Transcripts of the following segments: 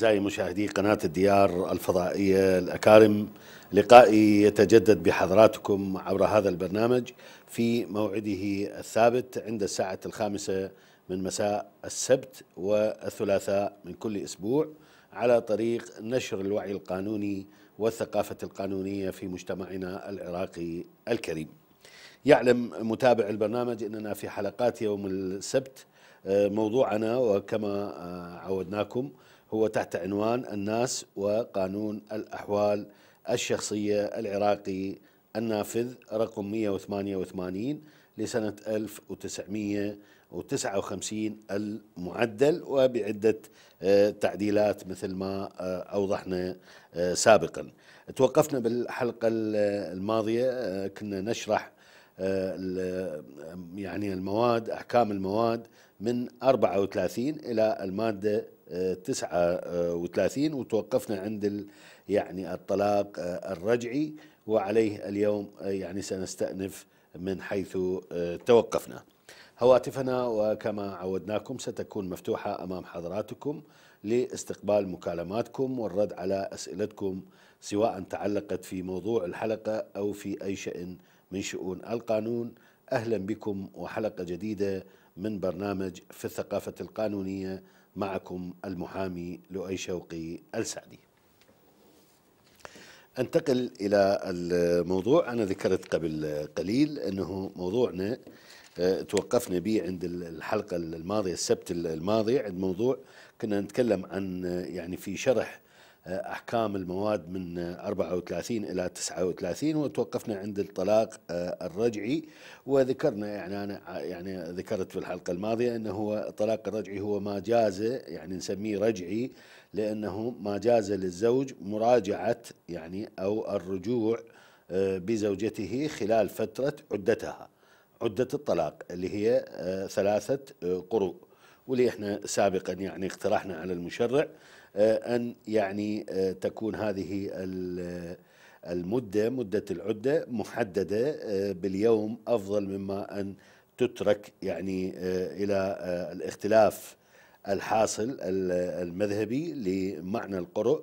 أعزائي مشاهدي قناة الديار الفضائية الأكارم لقائي يتجدد بحضراتكم عبر هذا البرنامج في موعده الثابت عند الساعة الخامسة من مساء السبت والثلاثاء من كل أسبوع على طريق نشر الوعي القانوني والثقافة القانونية في مجتمعنا العراقي الكريم يعلم متابع البرنامج أننا في حلقات يوم السبت آه، موضوعنا وكما آه، عودناكم هو تحت عنوان الناس وقانون الأحوال الشخصية العراقي النافذ رقم 188 لسنة 1959 المعدل وبعدة آه، تعديلات مثل ما آه، أوضحنا آه، سابقا توقفنا بالحلقة الماضية كنا نشرح يعني المواد أحكام المواد من 34 إلى المادة 39 وتوقفنا عند يعني الطلاق الرجعي وعليه اليوم يعني سنستأنف من حيث توقفنا هواتفنا وكما عودناكم ستكون مفتوحة أمام حضراتكم لاستقبال مكالماتكم والرد على أسئلتكم سواء تعلقت في موضوع الحلقة أو في أي شأن من شؤون القانون أهلا بكم وحلقة جديدة من برنامج في الثقافة القانونية معكم المحامي لؤي شوقي السعدي انتقل إلى الموضوع أنا ذكرت قبل قليل أنه موضوعنا آه، توقفنا به عند الحلقة الماضية السبت الماضي عند موضوع كنا نتكلم عن آه، يعني في شرح آه، احكام المواد من 34 الى 39 وتوقفنا عند الطلاق آه، الرجعي وذكرنا يعني انا يعني ذكرت في الحلقه الماضيه انه هو الطلاق الرجعي هو ما جاز يعني نسميه رجعي لانه ما جاز للزوج مراجعه يعني او الرجوع آه، بزوجته خلال فتره عدتها عده الطلاق اللي هي ثلاثه قروء واللي احنا سابقا يعني اقترحنا على المشرع آه، أن يعني آه، تكون هذه آه، المدة مدة العدة محددة باليوم أفضل مما أن تترك يعني إلى الاختلاف الحاصل المذهبي لمعنى القرء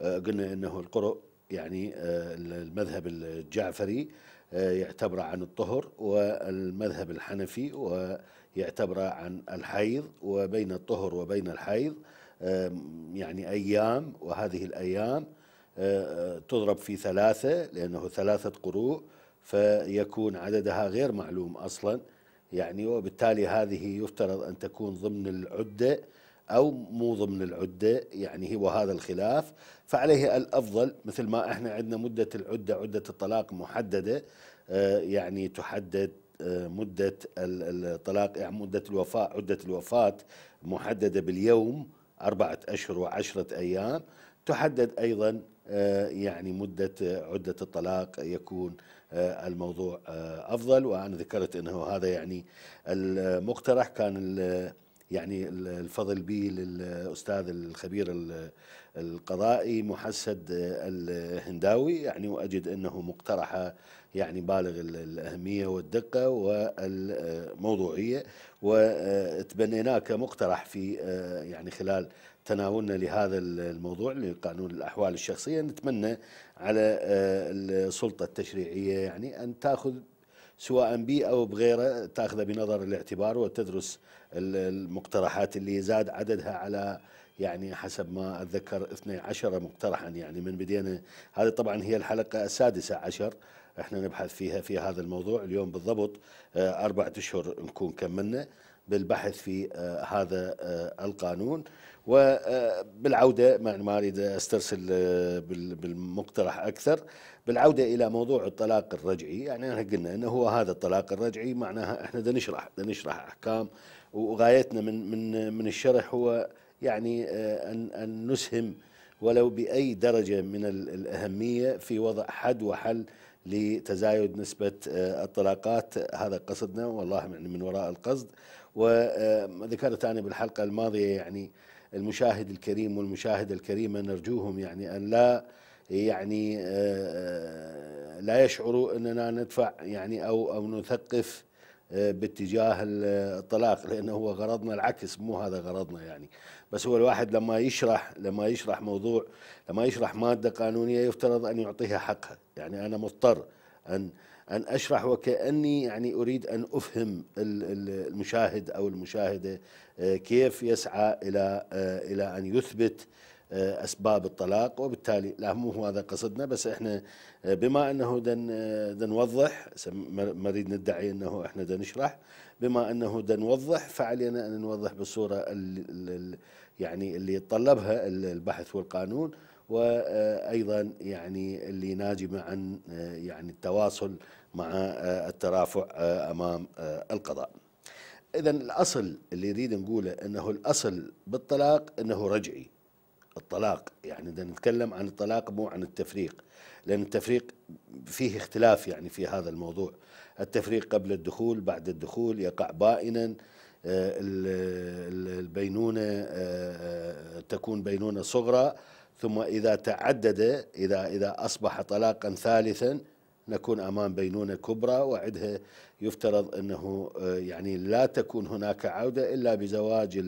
قلنا أنه القرء يعني المذهب الجعفري يعتبر عن الطهر والمذهب الحنفي ويعتبر عن الحيض وبين الطهر وبين الحيض يعني أيام وهذه الأيام آه، آه، تضرب في ثلاثة لأنه ثلاثة قروء فيكون عددها غير معلوم أصلا يعني وبالتالي هذه يفترض أن تكون ضمن العدة أو مو ضمن العدة يعني هو هذا الخلاف فعليه الأفضل مثل ما إحنا عندنا مدة العدة عدة الطلاق محددة آه، يعني تحدد مدة الطلاق يعني مدة الوفاة عدة الوفاة محددة باليوم أربعة أشهر وعشرة أيام تحدد أيضا آه، يعني مدة آه، عدة الطلاق يكون آه، الموضوع أفضل وأنا ذكرت أنه هذا يعني المقترح كان يعني الفضل به للاستاذ الخبير القضائي محسد الهنداوي يعني واجد انه مقترحه يعني بالغ الاهميه والدقه والموضوعيه وتبنيناه كمقترح في آه، يعني خلال تناولنا لهذا الموضوع لقانون الاحوال الشخصيه نتمنى على آه، السلطه التشريعيه يعني ان تاخذ سواء بي او بغيره تاخذه بنظر الاعتبار وتدرس المقترحات اللي زاد عددها على يعني حسب ما أتذكر 12 مقترحا يعني من بدينا هذه طبعا هي الحلقة السادسة عشر احنا نبحث فيها في هذا الموضوع اليوم بالضبط آه، أربعة أشهر نكون كملنا بالبحث في آه، هذا آه، القانون وبالعودة ما أريد أسترسل بالمقترح أكثر بالعودة إلى موضوع الطلاق الرجعي يعني احنا قلنا أنه هو هذا الطلاق الرجعي معناها احنا بدنا نشرح بدنا نشرح أحكام وغايتنا من من من الشرح هو يعني آه، ان ان نسهم ولو باي درجه من الاهميه في وضع حد وحل لتزايد نسبه آه، الطلاقات هذا قصدنا والله يعني من وراء القصد وذكرت آه، انا بالحلقه الماضيه يعني المشاهد الكريم والمشاهده الكريمه نرجوهم يعني ان لا يعني لا يشعروا اننا ندفع يعني او او نثقف باتجاه الطلاق لانه هو غرضنا العكس مو هذا غرضنا يعني بس هو الواحد لما يشرح لما يشرح موضوع لما يشرح ماده قانونيه يفترض ان يعطيها حقها يعني انا مضطر ان ان اشرح وكاني يعني اريد ان افهم المشاهد او المشاهده آه، كيف يسعى الى آه، الى ان يثبت آه، اسباب الطلاق وبالتالي لا مو هذا قصدنا بس احنا آه، بما انه دن آه، نوضح ما نريد ندعي انه احنا دن نشرح بما انه دن نوضح فعلينا ان نوضح بالصوره اللي يعني اللي يتطلبها البحث والقانون وايضا يعني اللي ناجمه عن يعني التواصل مع الترافع امام القضاء. اذا الاصل اللي نريد نقوله انه الاصل بالطلاق انه رجعي الطلاق يعني اذا نتكلم عن الطلاق مو عن التفريق لأن التفريق فيه اختلاف يعني في هذا الموضوع التفريق قبل الدخول بعد الدخول يقع بائنا آه، البينونة آه، آه، تكون بينونة صغرى ثم إذا تعدد إذا إذا أصبح طلاقا ثالثا نكون أمام بينونة كبرى وعدها يفترض أنه يعني لا تكون هناك عودة إلا بزواج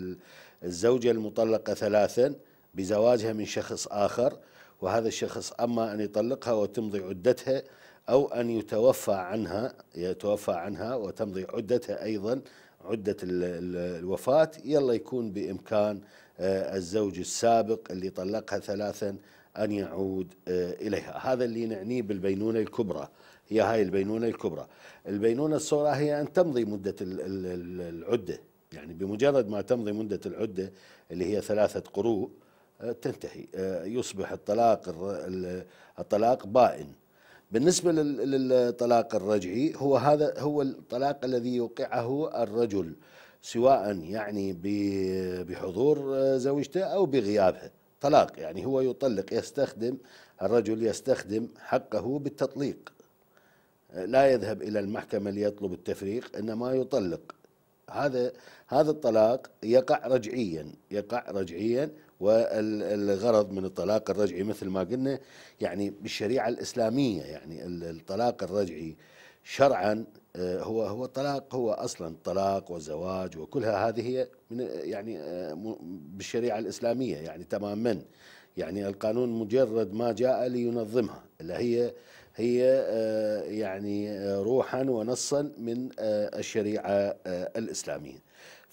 الزوجة المطلقة ثلاثا بزواجها من شخص آخر وهذا الشخص أما أن يطلقها وتمضي عدتها أو أن يتوفى عنها يتوفى عنها وتمضي عدتها أيضا عدة الوفاة يلا يكون بإمكان آه، الزوج السابق اللي طلقها ثلاثا أن يعود آه، إليها هذا اللي نعنيه بالبينونة الكبرى هي هاي البينونة الكبرى البينونة الصغرى هي أن تمضي مدة العدة يعني بمجرد ما تمضي مدة العدة اللي هي ثلاثة قروء آه، تنتهي آه، يصبح الطلاق الطلاق بائن بالنسبة للطلاق الرجعي هو هذا هو الطلاق الذي يوقعه الرجل سواء يعني بحضور آه، زوجته أو بغيابها طلاق يعني هو يطلق يستخدم الرجل يستخدم حقه بالتطليق لا يذهب إلى المحكمة ليطلب التفريق إنما يطلق هذا هذا الطلاق يقع رجعيا يقع رجعيا والغرض من الطلاق الرجعي مثل ما قلنا يعني بالشريعة الإسلامية يعني الطلاق الرجعي شرعا آه، هو هو طلاق هو اصلا طلاق وزواج وكلها هذه هي من يعني آه، بالشريعه الاسلاميه يعني تماما يعني القانون مجرد ما جاء لينظمها اللي هي هي آه، يعني روحا ونصا من الشريعه الاسلاميه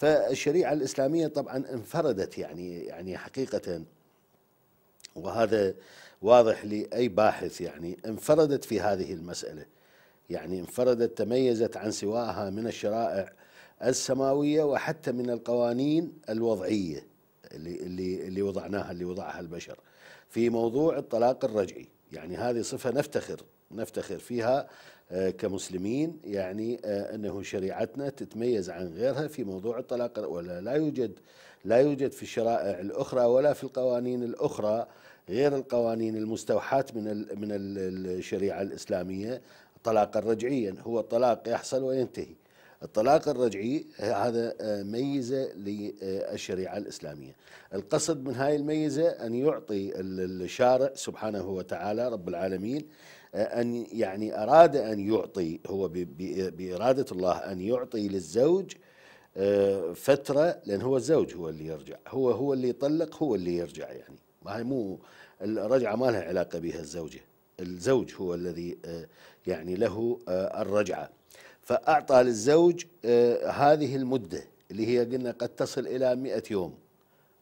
فالشريعة الإسلامية طبعا انفردت يعني يعني حقيقة وهذا واضح لأي باحث يعني انفردت في هذه المسألة يعني انفردت تميزت عن سواها من الشرائع السماوية وحتى من القوانين الوضعية اللي اللي اللي وضعناها اللي وضعها البشر في موضوع الطلاق الرجعي يعني هذه صفة نفتخر نفتخر فيها كمسلمين يعني آه، انه شريعتنا تتميز عن غيرها في موضوع الطلاق ولا لا يوجد لا يوجد في الشرائع الاخرى ولا في القوانين الاخرى غير القوانين المستوحاة من من الشريعه الاسلاميه طلاقا رجعيا هو الطلاق يحصل وينتهي الطلاق الرجعي هذا آه، ميزة للشريعة الإسلامية القصد من هاي الميزة أن يعطي الشارع سبحانه وتعالى رب العالمين أن يعني أراد أن يعطي هو بإرادة الله أن يعطي للزوج آه، فترة لأن هو الزوج هو اللي يرجع هو هو اللي يطلق هو اللي يرجع يعني ما هي مو الرجعة ما لها علاقة بها الزوجة الزوج هو الذي آه، يعني له آه، الرجعة فأعطى للزوج هذه المدة اللي هي قلنا قد تصل إلى مئة يوم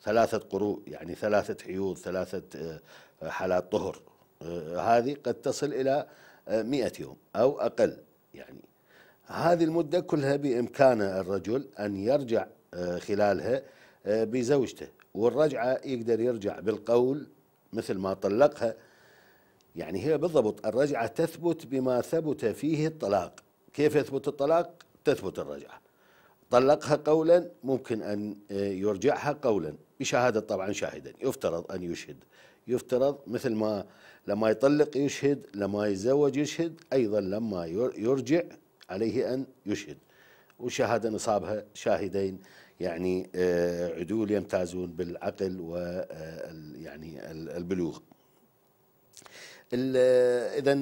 ثلاثة قروء يعني ثلاثة حيوض ثلاثة حالات طهر آه، هذه قد تصل إلى آه، مئة يوم أو أقل يعني هذه المدة كلها بإمكان الرجل أن يرجع آه، خلالها بزوجته والرجعة يقدر يرجع بالقول مثل ما طلقها يعني هي بالضبط الرجعة تثبت بما ثبت فيه الطلاق كيف يثبت الطلاق تثبت الرجعة طلقها قولا ممكن أن يرجعها قولا بشهادة طبعا شاهدا يفترض أن يشهد يفترض مثل ما لما يطلق يشهد لما يتزوج يشهد أيضا لما يرجع عليه أن يشهد وشهادة نصابها شاهدين يعني آه، عدول يمتازون بالعقل و آه، يعني البلوغ اذا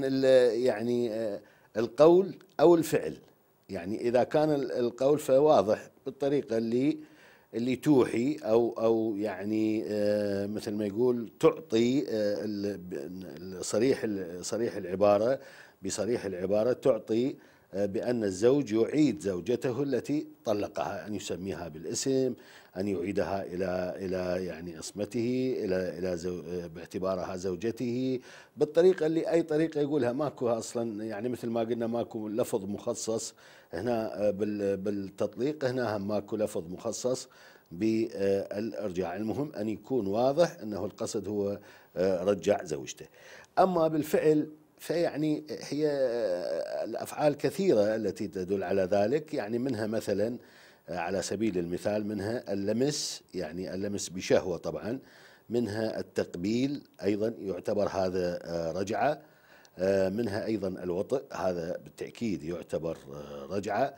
يعني آه، القول او الفعل يعني اذا كان القول فواضح بالطريقه اللي اللي توحي او او يعني آه، مثل ما يقول تعطي آه، صريح صريح العباره بصريح العباره تعطي آه، بأن الزوج يعيد زوجته التي طلقها أن يسميها بالاسم أن يعيدها إلى إلى يعني عصمته إلى إلى زو باعتبارها زوجته بالطريقة اللي أي طريقة يقولها ماكو أصلا يعني مثل ما قلنا ماكو لفظ مخصص هنا آه، بالتطليق هنا هم ماكو لفظ مخصص بالارجاع المهم ان يكون واضح انه القصد هو آه، رجع زوجته اما بالفعل فيعني هي آه، الافعال كثيره التي تدل على ذلك يعني منها مثلا على سبيل المثال منها اللمس يعني اللمس بشهوة طبعا منها التقبيل أيضا يعتبر هذا آه، رجعة آه، منها أيضا الوطئ هذا بالتأكيد يعتبر آه، رجعة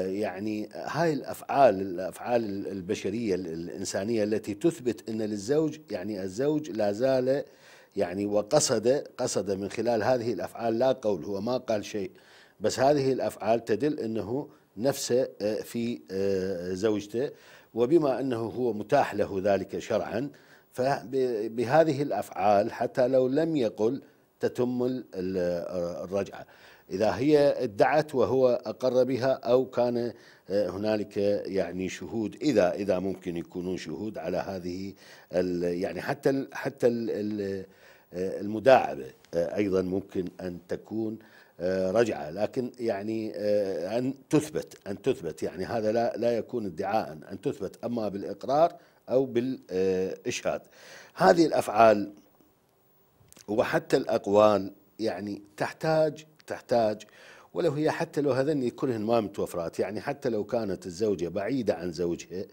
يعني هاي الأفعال الأفعال البشرية الإنسانية التي تثبت أن للزوج يعني الزوج لا زال يعني وقصد قصد من خلال هذه الأفعال لا قول هو ما قال شيء بس هذه الأفعال تدل أنه نفسه آه، في آه، زوجته وبما أنه هو متاح له ذلك شرعا فبهذه الأفعال حتى لو لم يقل تتم الرجعة إذا هي ادعت وهو أقر بها أو كان آه، هنالك يعني شهود إذا إذا ممكن يكونون شهود على هذه يعني حتى حتى المداعبة أيضا ممكن أن تكون آه، رجعة لكن يعني آه، أن تثبت أن تثبت يعني هذا لا لا يكون ادعاء أن تثبت أما بالإقرار أو بالإشهاد هذه الأفعال وحتى الأقوال يعني تحتاج تحتاج ولو هي حتى لو هذني كلهن ما متوفرات يعني حتى لو كانت الزوجة بعيدة عن زوجها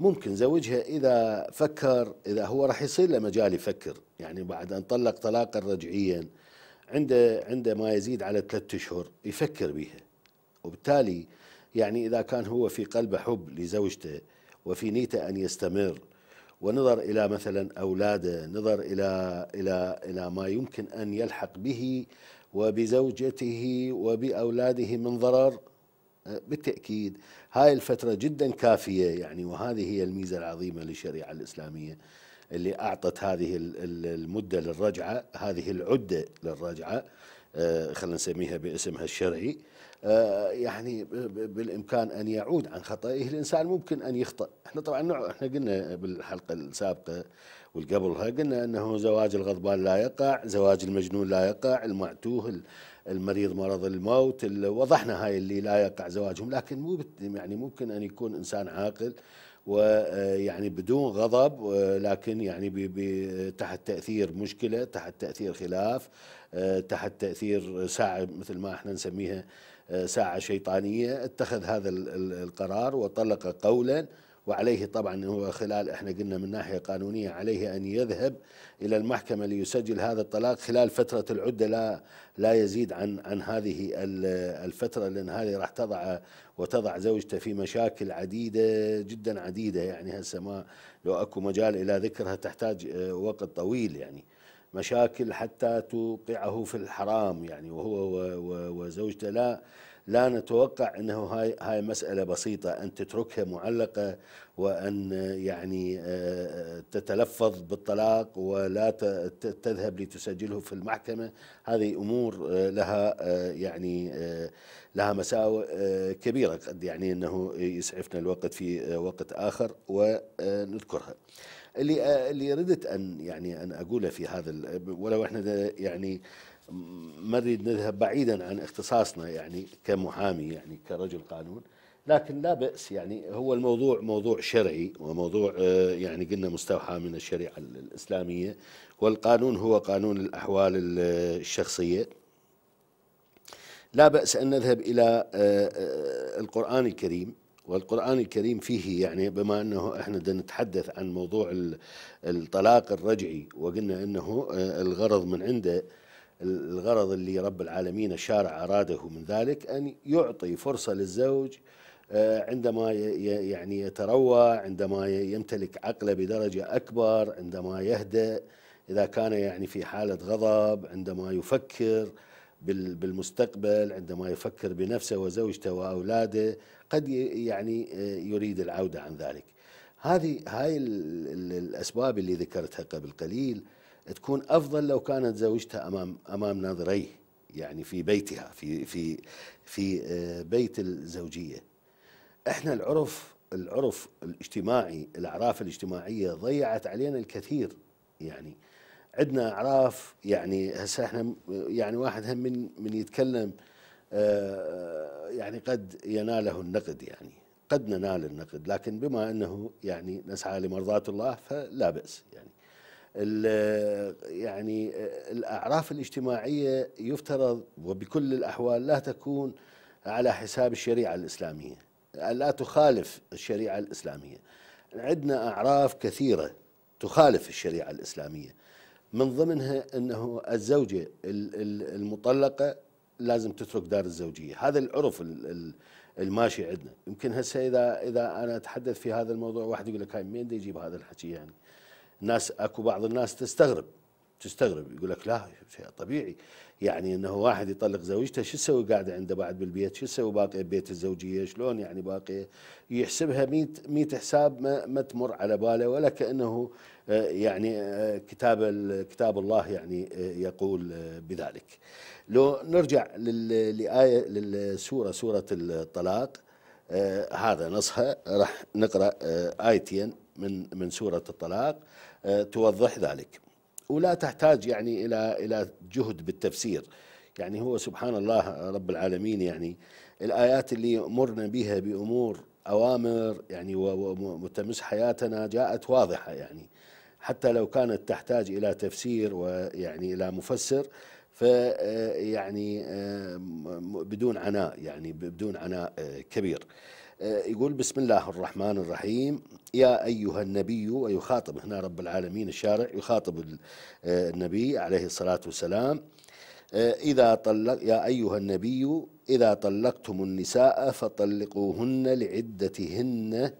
ممكن زوجها إذا فكر إذا هو راح يصير له مجال يفكر يعني بعد أن طلق طلاقا رجعيا عنده عنده ما يزيد على ثلاثة اشهر يفكر بها وبالتالي يعني اذا كان هو في قلبه حب لزوجته وفي نيته ان يستمر ونظر الى مثلا اولاده نظر الى الى الى ما يمكن ان يلحق به وبزوجته وباولاده من ضرر آه، بالتاكيد هاي الفتره جدا كافيه يعني وهذه هي الميزه العظيمه للشريعه الاسلاميه اللي أعطت هذه المدة للرجعة هذه العدة للرجعة آه، خلينا نسميها باسمها الشرعي آه، يعني بالامكان ان يعود عن خطئه الانسان ممكن ان يخطا احنا طبعا احنا قلنا بالحلقه السابقه والقبلها قلنا انه زواج الغضبان لا يقع زواج المجنون لا يقع المعتوه المريض مرض الموت وضحنا هاي اللي لا يقع زواجهم لكن مو يعني ممكن ان يكون انسان عاقل ويعني بدون غضب لكن يعني تحت تاثير مشكله تحت تاثير خلاف تحت تاثير ساعه مثل ما احنا نسميها ساعه شيطانيه اتخذ هذا القرار وطلق قولا وعليه طبعا هو خلال احنا قلنا من ناحيه قانونيه عليه ان يذهب الى المحكمه ليسجل هذا الطلاق خلال فتره العده لا لا يزيد عن عن هذه الفتره لان هذه راح تضع وتضع زوجته في مشاكل عديده جدا عديده يعني هسه ما لو اكو مجال الى ذكرها تحتاج آه، وقت طويل يعني مشاكل حتى توقعه في الحرام يعني وهو وزوجته لا لا نتوقع انه هاي هاي مساله بسيطه ان تتركها معلقه وان يعني آه، آه، تتلفظ بالطلاق ولا تذهب لتسجله في المحكمه هذه امور آه، لها يعني لها مساوئ كبيره قد يعني انه يسعفنا الوقت في وقت اخر ونذكرها. اللي اللي ردت ان يعني ان اقوله في هذا ولو احنا يعني ما نريد نذهب بعيدا عن اختصاصنا يعني كمحامي يعني كرجل قانون لكن لا بأس يعني هو الموضوع موضوع شرعي وموضوع آه، يعني قلنا مستوحى من الشريعة الإسلامية والقانون هو قانون الأحوال الشخصية لا بأس أن نذهب إلى آه، آه، القرآن الكريم والقرآن الكريم فيه يعني بما أنه إحنا نتحدث عن موضوع الطلاق الرجعي وقلنا أنه الغرض من عنده الغرض اللي رب العالمين الشارع أراده من ذلك أن يعطي فرصة للزوج آه، عندما يعني يتروى عندما يمتلك عقله بدرجة أكبر عندما يهدأ إذا كان يعني في حالة غضب عندما يفكر بالمستقبل عندما يفكر بنفسه وزوجته وأولاده قد يعني آه، يريد العودة عن ذلك هذه هاي الأسباب اللي ذكرتها قبل قليل تكون افضل لو كانت زوجتها امام امام ناظريه يعني في بيتها في في في آه، بيت الزوجيه احنا العرف العرف الاجتماعي الاعراف الاجتماعيه ضيعت علينا الكثير يعني عندنا اعراف يعني هسه احنا يعني واحد هم من من يتكلم آه، يعني قد يناله النقد يعني قد ننال النقد لكن بما انه يعني نسعى لمرضاة الله فلا بأس يعني يعني الأعراف الاجتماعية يفترض وبكل الأحوال لا تكون على حساب الشريعة الإسلامية لا تخالف الشريعة الإسلامية عندنا أعراف كثيرة تخالف الشريعة الإسلامية من ضمنها أنه الزوجة المطلقة لازم تترك دار الزوجية هذا العرف الماشي عندنا يمكن هسه إذا إذا أنا أتحدث في هذا الموضوع واحد يقول لك هاي منين يجيب هذا الحكي يعني ناس اكو بعض الناس تستغرب تستغرب يقول لك لا شيء طبيعي يعني انه واحد يطلق زوجته شو تسوي قاعده عنده بعد بالبيت شو تسوي باقيه ببيت الزوجيه شلون يعني باقيه يحسبها 100 100 حساب ما, ما تمر على باله ولا كانه آه، يعني آه، كتاب كتاب الله يعني آه، يقول بذلك لو نرجع للايه للسوره سوره الطلاق هذا نصها راح نقرا ايتين من من سوره الطلاق آه، توضح ذلك ولا تحتاج يعني إلى إلى جهد بالتفسير يعني هو سبحان الله رب العالمين يعني الآيات اللي مرنا بها بأمور أوامر يعني ومتمس حياتنا جاءت واضحة يعني حتى لو كانت تحتاج إلى تفسير ويعني إلى مفسر فيعني آه، آه، بدون عناء يعني بدون عناء كبير آه، يقول بسم الله الرحمن الرحيم يا أيها النبي ويخاطب هنا رب العالمين الشارع يخاطب آه، النبي عليه الصلاة والسلام آه، إذا طلق يا أيها النبي إذا طلقتم النساء فطلقوهن لعدتهن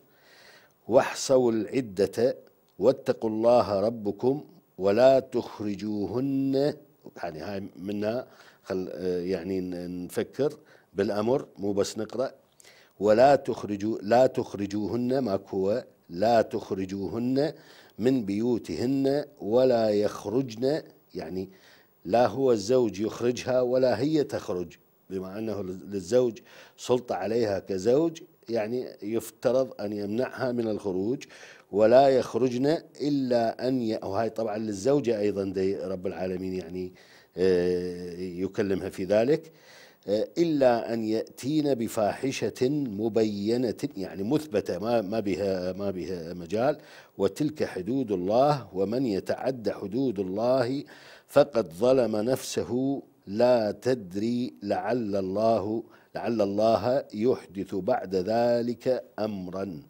واحصوا العدة واتقوا الله ربكم ولا تخرجوهن يعني هاي منها خل يعني نفكر بالأمر مو بس نقرأ ولا تخرجوا لا تخرجوهن ماكو لا تخرجوهن من بيوتهن ولا يخرجن يعني لا هو الزوج يخرجها ولا هي تخرج بما أنه للزوج سلطة عليها كزوج يعني يفترض أن يمنعها من الخروج ولا يخرجن إلا أن ي... وهي طبعا للزوجة أيضا دي رب العالمين يعني آه، يكلمها في ذلك إلا أن يأتين بفاحشة مبينة يعني مثبتة ما ما بها ما بها مجال وتلك حدود الله ومن يتعد حدود الله فقد ظلم نفسه لا تدري لعل الله لعل الله يحدث بعد ذلك أمرا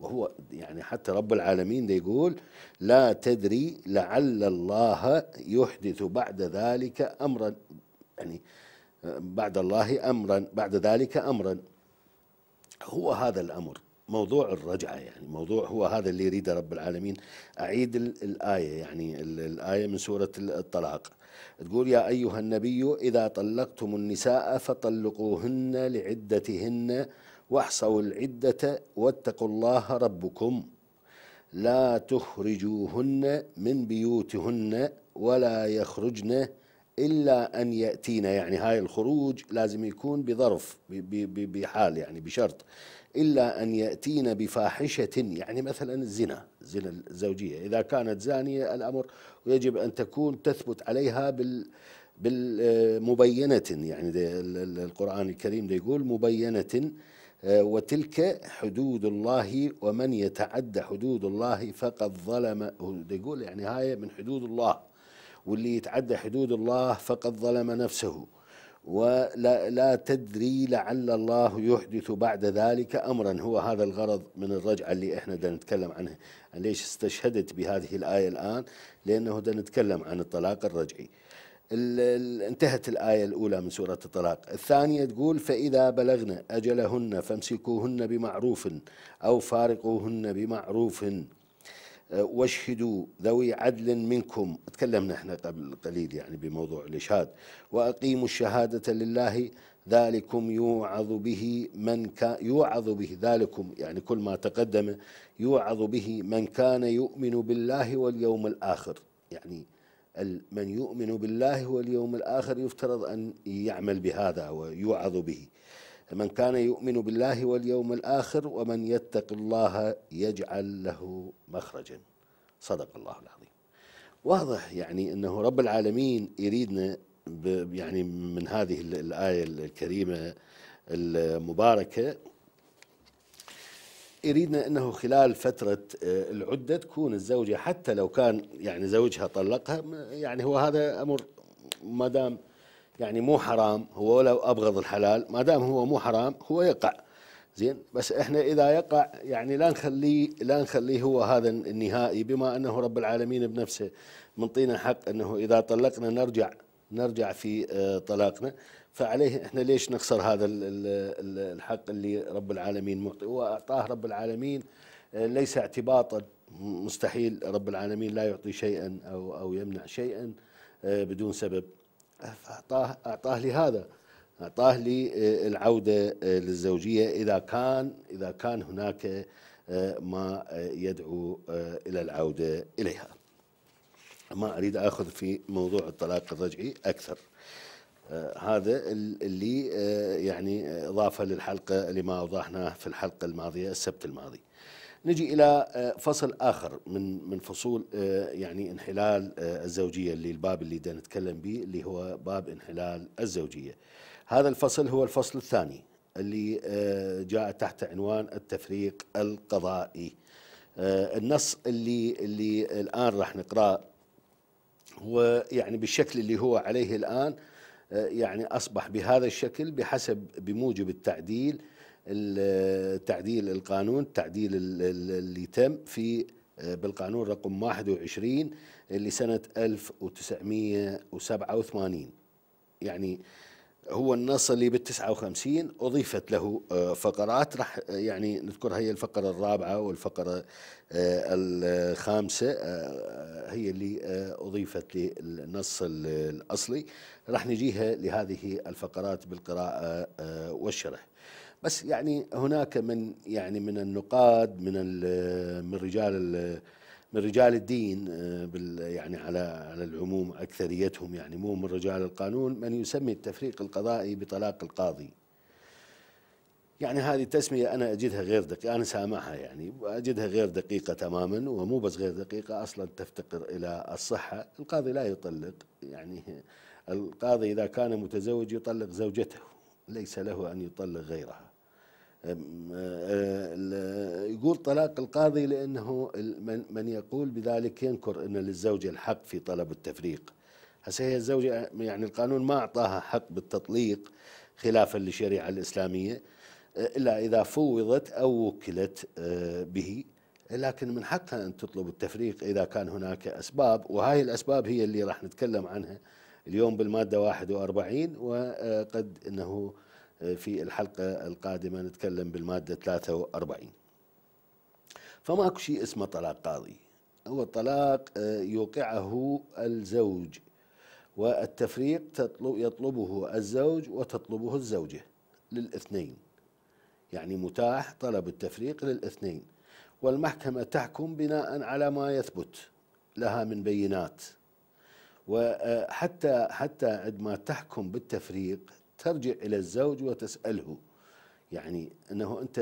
وهو يعني حتى رب العالمين ده يقول لا تدري لعل الله يحدث بعد ذلك أمرا يعني بعد الله امرا بعد ذلك امرا هو هذا الامر موضوع الرجعه يعني موضوع هو هذا اللي يريده رب العالمين اعيد الايه يعني الايه من سوره الطلاق تقول يا ايها النبي اذا طلقتم النساء فطلقوهن لعدتهن واحصوا العده واتقوا الله ربكم لا تخرجوهن من بيوتهن ولا يخرجن إلا أن يأتينا يعني هاي الخروج لازم يكون بظرف بحال يعني بشرط إلا أن يأتينا بفاحشة يعني مثلا الزنا الزنا الزوجية إذا كانت زانية الأمر ويجب أن تكون تثبت عليها بال بالمبينة يعني القرآن الكريم يقول مبينة آه، وتلك حدود الله ومن يتعد حدود الله فقد ظلم يقول يعني هاي من حدود الله واللي يتعدى حدود الله فقد ظلم نفسه ولا لا تدري لعل الله يحدث بعد ذلك امرا هو هذا الغرض من الرجعه اللي احنا دا نتكلم عنها ليش استشهدت بهذه الايه الان لانه دا نتكلم عن الطلاق الرجعي انتهت الآية الأولى من سورة الطلاق الثانية تقول فإذا بلغنا أجلهن فامسكوهن بمعروف أو فارقوهن بمعروف واشهدوا ذوي عدل منكم تكلمنا احنا قبل قليل يعني بموضوع الإشهاد وأقيموا الشهادة لله ذلكم يوعظ به من كان يوعظ به ذلكم يعني كل ما تقدم يوعظ به من كان يؤمن بالله واليوم الآخر يعني من يؤمن بالله واليوم الآخر يفترض أن يعمل بهذا ويوعظ به من كان يؤمن بالله واليوم الآخر ومن يتق الله يجعل له مخرجا صدق الله العظيم واضح يعني أنه رب العالمين يريدنا يعني من هذه الآية الكريمة المباركة يريدنا انه خلال فتره آه، العده تكون الزوجه حتى لو كان يعني زوجها طلقها يعني هو هذا امر ما دام يعني مو حرام هو لو ابغض الحلال ما دام هو مو حرام هو يقع زين بس احنا اذا يقع يعني لا نخليه لا نخليه هو هذا النهائي بما انه رب العالمين بنفسه منطينا حق انه اذا طلقنا نرجع نرجع في آه، طلاقنا فعليه احنا ليش نخسر هذا الحق اللي رب العالمين معطي واعطاه رب العالمين آه، ليس اعتباطا مستحيل رب العالمين لا يعطي شيئا او او يمنع شيئا آه، بدون سبب فأعطاه أعطاه لي هذا أعطاه لي آه، العودة آه، للزوجية إذا كان إذا كان هناك آه، ما يدعو إلى العودة إليها ما أريد أخذ في موضوع الطلاق الرجعي أكثر هذا اللي يعني إضافة للحلقة لما أوضحناه في الحلقة الماضية السبت الماضي نجي إلى آه، فصل آخر من من فصول آه، يعني انحلال آه، الزوجية اللي الباب اللي بدنا نتكلم به اللي هو باب انحلال الزوجية هذا الفصل هو الفصل الثاني اللي جاء تحت عنوان التفريق القضائي النص اللي اللي الآن راح نقرأه هو يعني بالشكل اللي هو عليه الآن آه، يعني أصبح بهذا الشكل بحسب بموجب التعديل التعديل القانون التعديل اللي تم في آه، بالقانون رقم 21 لسنة 1987 يعني هو النص اللي بال 59 اضيفت له آه، فقرات راح آه، يعني نذكر هي الفقره الرابعه والفقره آه، الخامسه هي اللي اضيفت للنص الاصلي راح نجيها لهذه الفقرات بالقراءه والشرح بس يعني هناك من يعني من النقاد من من رجال من رجال الدين آه، بال يعني على على العموم اكثريتهم يعني مو من رجال القانون من يسمي التفريق القضائي بطلاق القاضي. يعني هذه التسميه انا اجدها غير دقيقه انا سامعها يعني اجدها غير دقيقه تماما ومو بس غير دقيقه اصلا تفتقر الى الصحه، القاضي لا يطلق يعني القاضي اذا كان متزوج يطلق زوجته ليس له ان يطلق غيرها. آه، يقول طلاق القاضي لانه من يقول بذلك ينكر ان للزوجه الحق في طلب التفريق هسه هي الزوجه يعني القانون ما اعطاها حق بالتطليق خلافا للشريعه الاسلاميه آه، الا اذا فوضت او وكلت آه، به لكن من حقها ان تطلب التفريق اذا كان هناك اسباب وهاي الاسباب هي اللي راح نتكلم عنها اليوم بالماده 41 وقد انه في الحلقة القادمة نتكلم بالمادة 43 فماكو شيء اسمه طلاق قاضي هو الطلاق آه، يوقعه الزوج والتفريق يطلبه الزوج وتطلبه الزوجة للاثنين يعني متاح طلب التفريق للاثنين والمحكمة تحكم بناء على ما يثبت لها من بينات وحتى آه، حتى عندما تحكم بالتفريق ترجع إلى الزوج وتسأله يعني أنه أنت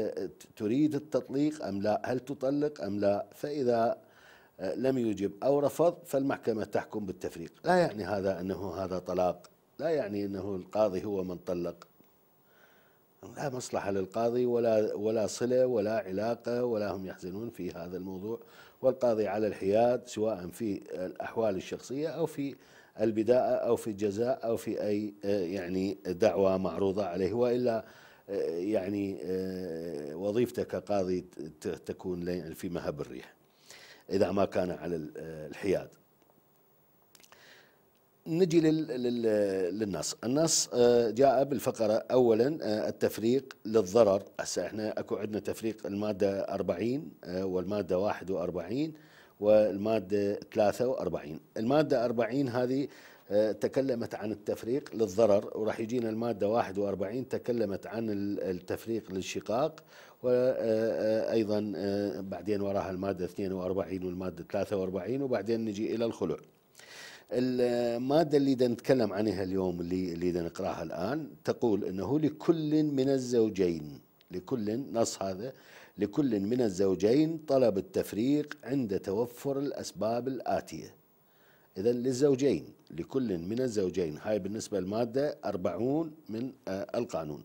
تريد التطليق أم لا هل تطلق أم لا فإذا آه، لم يجب أو رفض فالمحكمة تحكم بالتفريق لا يعني هذا أنه هذا طلاق لا يعني أنه القاضي هو من طلق لا مصلحة للقاضي ولا ولا صلة ولا علاقة ولا هم يحزنون في هذا الموضوع والقاضي على الحياد سواء في الأحوال الشخصية أو في البداءة أو في الجزاء أو في أي آه، يعني دعوة معروضة عليه وإلا آه، يعني آه، وظيفته كقاضي تكون في مهب الريح إذا ما كان على الحياد نجي للنص النص جاء بالفقرة أولا التفريق للضرر هسه احنا أكو عندنا تفريق المادة 40 والمادة 41 والمادة 43 المادة 40 هذه آه، تكلمت عن التفريق للضرر وراح يجينا المادة 41 تكلمت عن التفريق للشقاق وأيضا آه، آه، بعدين وراها المادة 42 والمادة 43 وبعدين نجي إلى الخلع المادة اللي نتكلم عنها اليوم اللي اللي نقراها الآن تقول أنه لكل من الزوجين لكل نص هذا لكل من الزوجين طلب التفريق عند توفر الأسباب الآتية إذا للزوجين لكل من الزوجين هاي بالنسبة للمادة أربعون من آه، القانون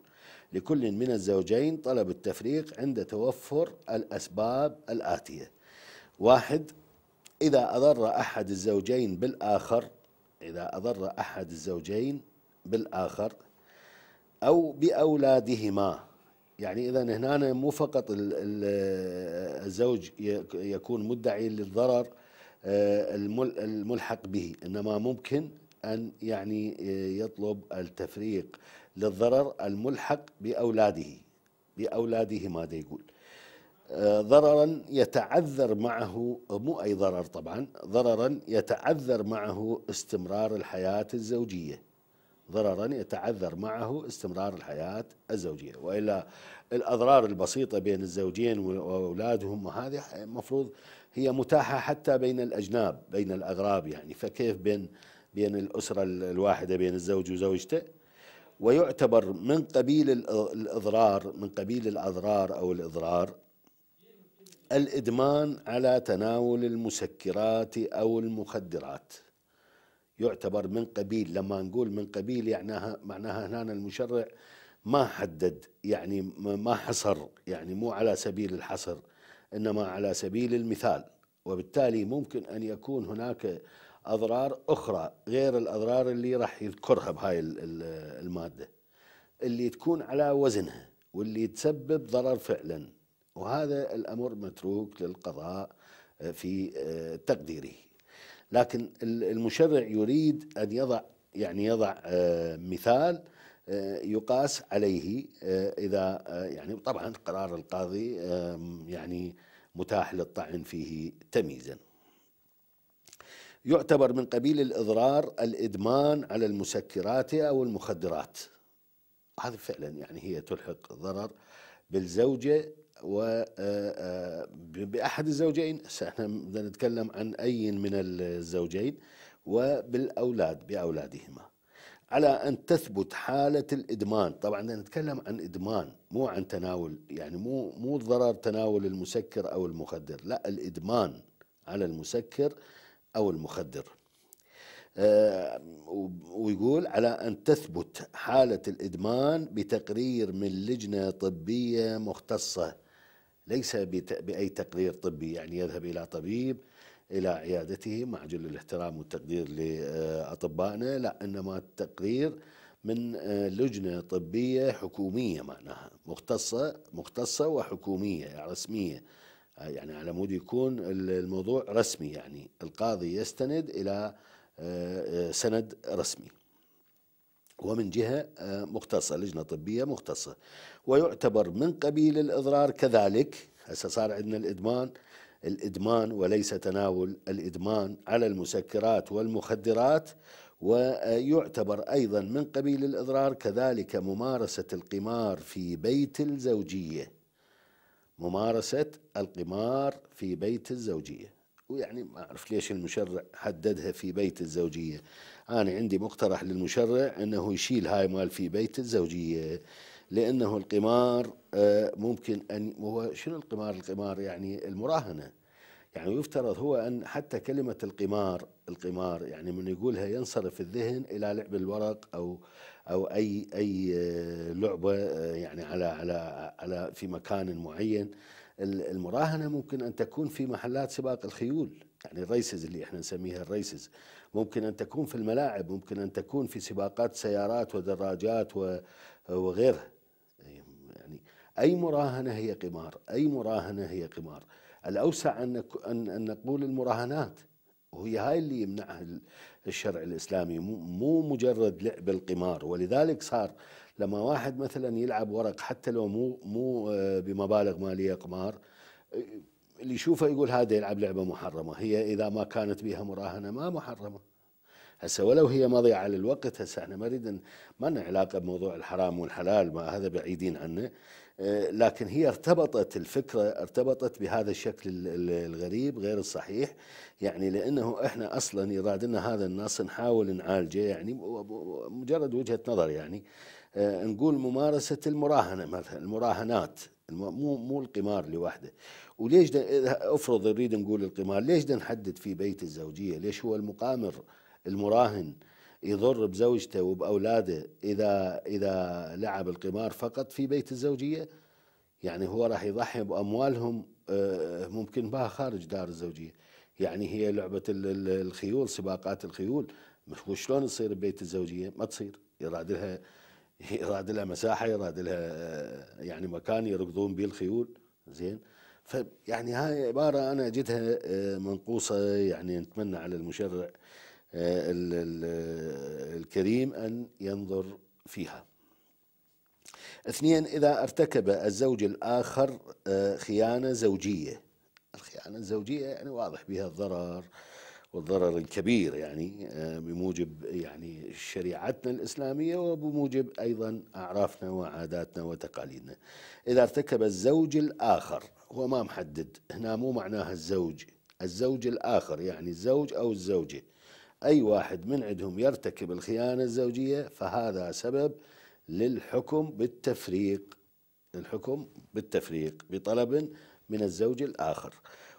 لكل من الزوجين طلب التفريق عند توفر الأسباب الآتية واحد إذا أضر أحد الزوجين بالآخر إذا أضر أحد الزوجين بالآخر أو بأولادهما يعني اذا هنا مو فقط الزوج يكون مدعي للضرر آه، الملحق به انما ممكن ان يعني آه، يطلب التفريق للضرر الملحق باولاده باولاده ما يقول آه، ضررا يتعذر معه مو اي ضرر طبعا ضررا يتعذر معه استمرار الحياه الزوجيه ضررا يتعذر معه استمرار الحياة الزوجية وإلا الأضرار البسيطة بين الزوجين وأولادهم وهذه المفروض هي متاحة حتى بين الأجناب بين الأغراب يعني فكيف بين بين الأسرة الواحدة بين الزوج وزوجته ويعتبر من قبيل الإضرار من قبيل الأضرار أو الإضرار الإدمان على تناول المسكرات أو المخدرات يعتبر من قبيل لما نقول من قبيل يعناها معناها هنا المشرع ما حدد يعني ما حصر يعني مو على سبيل الحصر انما على سبيل المثال وبالتالي ممكن ان يكون هناك اضرار اخرى غير الاضرار اللي راح يذكرها بهاي الماده اللي تكون على وزنها واللي تسبب ضرر فعلا وهذا الامر متروك للقضاء في آه، تقديره لكن المشرع يريد أن يضع يعني يضع آه، مثال آه، يقاس عليه آه، إذا يعني طبعا قرار القاضي يعني متاح للطعن فيه تمييزا يعتبر من قبيل الإضرار الإدمان على المسكرات أو المخدرات هذه فعلا يعني هي تلحق ضرر بالزوجة و آه، آه، باحد الزوجين احنا بدنا نتكلم عن أي من الزوجين وبالأولاد بأولادهما على أن تثبت حالة الإدمان طبعا بدنا نتكلم عن إدمان مو عن تناول يعني مو مو ضرر تناول المسكر أو المخدر لا الإدمان على المسكر أو المخدر آه، ويقول على أن تثبت حالة الإدمان بتقرير من لجنة طبية مختصة ليس بأي تقرير طبي يعني يذهب إلى طبيب إلى عيادته مع جل الاحترام والتقدير لأطبائنا لا إنما تقرير من آه، لجنة طبية حكومية معناها مختصة مختصة وحكومية يعني رسمية آه، يعني على مود يكون الموضوع رسمي يعني القاضي يستند إلى آه، سند رسمي ومن جهة آه، مختصة لجنة طبية مختصة ويعتبر من قبيل الإضرار كذلك هسه صار عندنا الإدمان الإدمان وليس تناول الإدمان على المسكرات والمخدرات ويعتبر أيضا من قبيل الإضرار كذلك ممارسة القمار في بيت الزوجية ممارسة القمار في بيت الزوجية ويعني ما أعرف ليش المشرع حددها في بيت الزوجية أنا عندي مقترح للمشرع أنه يشيل هاي مال في بيت الزوجية لأنه القمار آه، ممكن أن هو شنو القمار القمار يعني المراهنة يعني يفترض هو أن حتى كلمة القمار القمار يعني من يقولها ينصرف الذهن إلى لعب الورق أو أو أي أي آه، لعبة آه، يعني على على على في مكان معين المراهنة ممكن أن تكون في محلات سباق الخيول يعني الريسز اللي احنا نسميها الريسز ممكن ان تكون في الملاعب ممكن ان تكون في سباقات سيارات ودراجات وغيرها يعني اي مراهنه هي قمار اي مراهنه هي قمار الاوسع ان ان نقول المراهنات وهي هاي اللي يمنعها الشرع الاسلامي مو مجرد لعب القمار ولذلك صار لما واحد مثلا يلعب ورق حتى لو مو مو آه، بمبالغ ماليه قمار اللي يشوفها يقول هذا يلعب لعبه محرمه هي اذا ما كانت بها مراهنه ما محرمه هسه ولو هي مضيعه للوقت هسه احنا ما نريد ما لنا علاقه بموضوع الحرام والحلال ما هذا بعيدين عنه آه، لكن هي ارتبطت الفكره ارتبطت بهذا الشكل الغريب غير الصحيح يعني لانه احنا اصلا يرادنا هذا النص نحاول نعالجه يعني مجرد وجهه نظر يعني آه، نقول ممارسه المراهنه مثلا المراهنات مو مو القمار لوحده وليش افرض نريد نقول القمار ليش بدنا نحدد في بيت الزوجيه ليش هو المقامر المراهن يضر بزوجته وباولاده اذا اذا لعب القمار فقط في بيت الزوجيه يعني هو راح يضحي باموالهم آه، ممكن بها خارج دار الزوجيه يعني هي لعبه الخيول سباقات الخيول وشلون تصير ببيت الزوجيه ما تصير يراد لها يراد لها مساحه يراد لها آه، يعني مكان يركضون به الخيول زين فيعني هاي عبارة أنا جدها آه، منقوصة يعني نتمنى على المشرع آه، الكريم أن ينظر فيها اثنين إذا ارتكب الزوج الآخر آه، خيانة زوجية الخيانة الزوجية يعني واضح بها الضرر والضرر الكبير يعني آه، بموجب يعني شريعتنا الإسلامية وبموجب أيضا أعرافنا وعاداتنا وتقاليدنا إذا ارتكب الزوج الآخر هو ما محدد هنا مو معناها الزوج الزوج الآخر يعني الزوج أو الزوجة أي واحد من عندهم يرتكب الخيانة الزوجية فهذا سبب للحكم بالتفريق الحكم بالتفريق بطلب من الزوج الآخر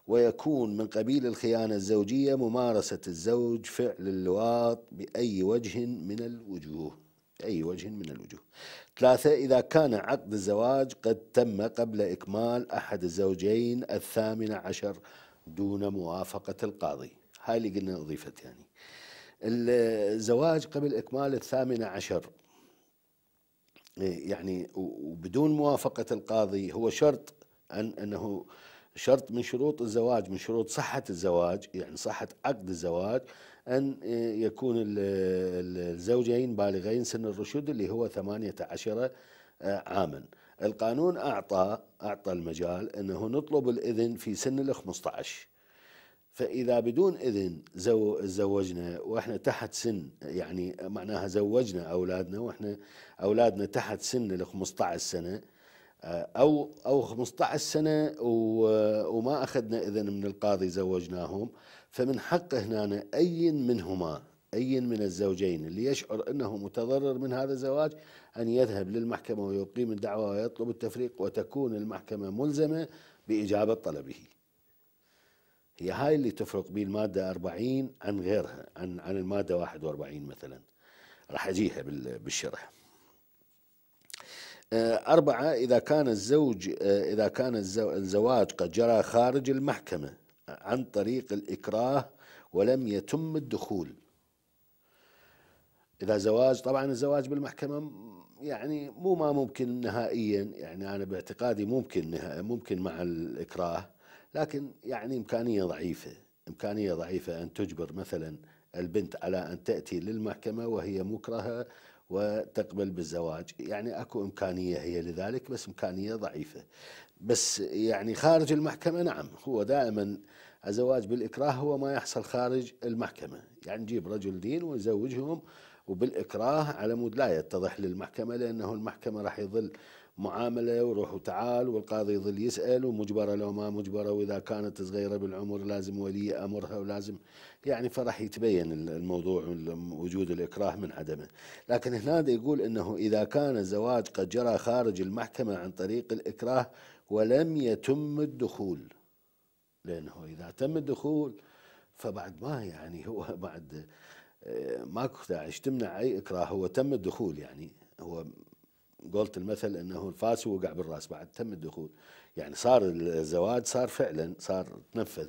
ويكون من قبيل الخيانة الزوجية ممارسة الزوج فعل اللواط بأي وجه من الوجوه بأي وجه من الوجوه ثلاثة إذا كان عقد الزواج قد تم قبل إكمال أحد الزوجين الثامن عشر دون موافقة القاضي هاي اللي قلنا أضيفت يعني الزواج قبل إكمال الثامن عشر إيه، يعني وبدون موافقة القاضي هو شرط أن أنه شرط من شروط الزواج من شروط صحة الزواج يعني صحة عقد الزواج أن يكون الزوجين بالغين سن الرشد اللي هو 18 آه، عاما القانون أعطى أعطى المجال أنه نطلب الإذن في سن ال 15 فإذا بدون إذن زو زوجنا وإحنا تحت سن يعني معناها زوجنا أولادنا وإحنا أولادنا تحت سن ال 15 سنة آه، او او 15 سنه آه، وما اخذنا اذن من القاضي زوجناهم فمن حق هنا اي منهما اي من الزوجين اللي يشعر انه متضرر من هذا الزواج ان يذهب للمحكمه ويقيم الدعوه ويطلب التفريق وتكون المحكمه ملزمه باجابه طلبه. هي هاي اللي تفرق بين الماده 40 عن غيرها عن عن الماده 41 مثلا. راح اجيها بالشرح. آه، أربعة إذا كان الزوج آه، إذا كان الزواج قد جرى خارج المحكمة عن طريق الإكراه ولم يتم الدخول إذا زواج طبعا الزواج بالمحكمة يعني مو ما ممكن نهائيا يعني أنا باعتقادي ممكن ممكن مع الإكراه لكن يعني إمكانية ضعيفة إمكانية ضعيفة أن تجبر مثلا البنت على أن تأتي للمحكمة وهي مكرهة وتقبل بالزواج يعني أكو إمكانية هي لذلك بس إمكانية ضعيفة بس يعني خارج المحكمة نعم هو دائما الزواج بالإكراه هو ما يحصل خارج المحكمة يعني نجيب رجل دين ونزوجهم وبالإكراه على مود لا يتضح للمحكمة لأنه المحكمة راح يظل معامله وروح وتعال والقاضي يظل يسال ومجبره لو ما مجبره واذا كانت صغيره بالعمر لازم ولي امرها ولازم يعني فراح يتبين الموضوع وجود الاكراه من عدمه، لكن هنا يقول انه اذا كان الزواج قد جرى خارج المحكمه عن طريق الاكراه ولم يتم الدخول لانه اذا تم الدخول فبعد ما يعني هو بعد آه، ماكو داعي تمنع اي اكراه هو تم الدخول يعني هو قلت المثل انه الفاس وقع بالراس بعد تم الدخول يعني صار الزواج صار فعلا صار تنفذ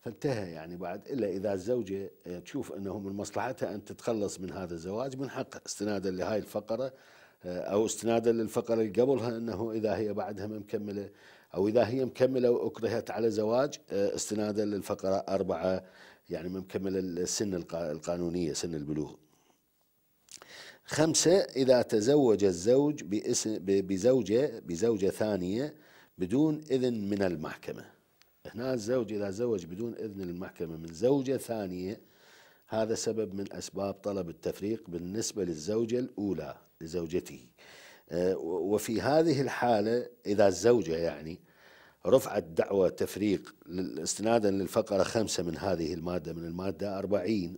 فانتهى يعني بعد الا اذا الزوجه آه، تشوف انه من مصلحتها ان تتخلص من هذا الزواج من حق استنادا لهذه الفقره آه، او استنادا للفقره اللي قبلها انه اذا هي بعدها ما مكمله او اذا هي مكمله واكرهت على زواج آه، استنادا للفقره اربعه يعني ما مكمله السن القانونيه سن البلوغ. خمسة إذا تزوج الزوج باسم بزوجة بزوجة ثانية بدون إذن من المحكمة هنا الزوج إذا زوج بدون إذن المحكمة من زوجة ثانية هذا سبب من أسباب طلب التفريق بالنسبة للزوجة الأولى لزوجته آه، وفي هذه الحالة إذا الزوجة يعني رفعت دعوة تفريق استنادا للفقرة خمسة من هذه المادة من المادة أربعين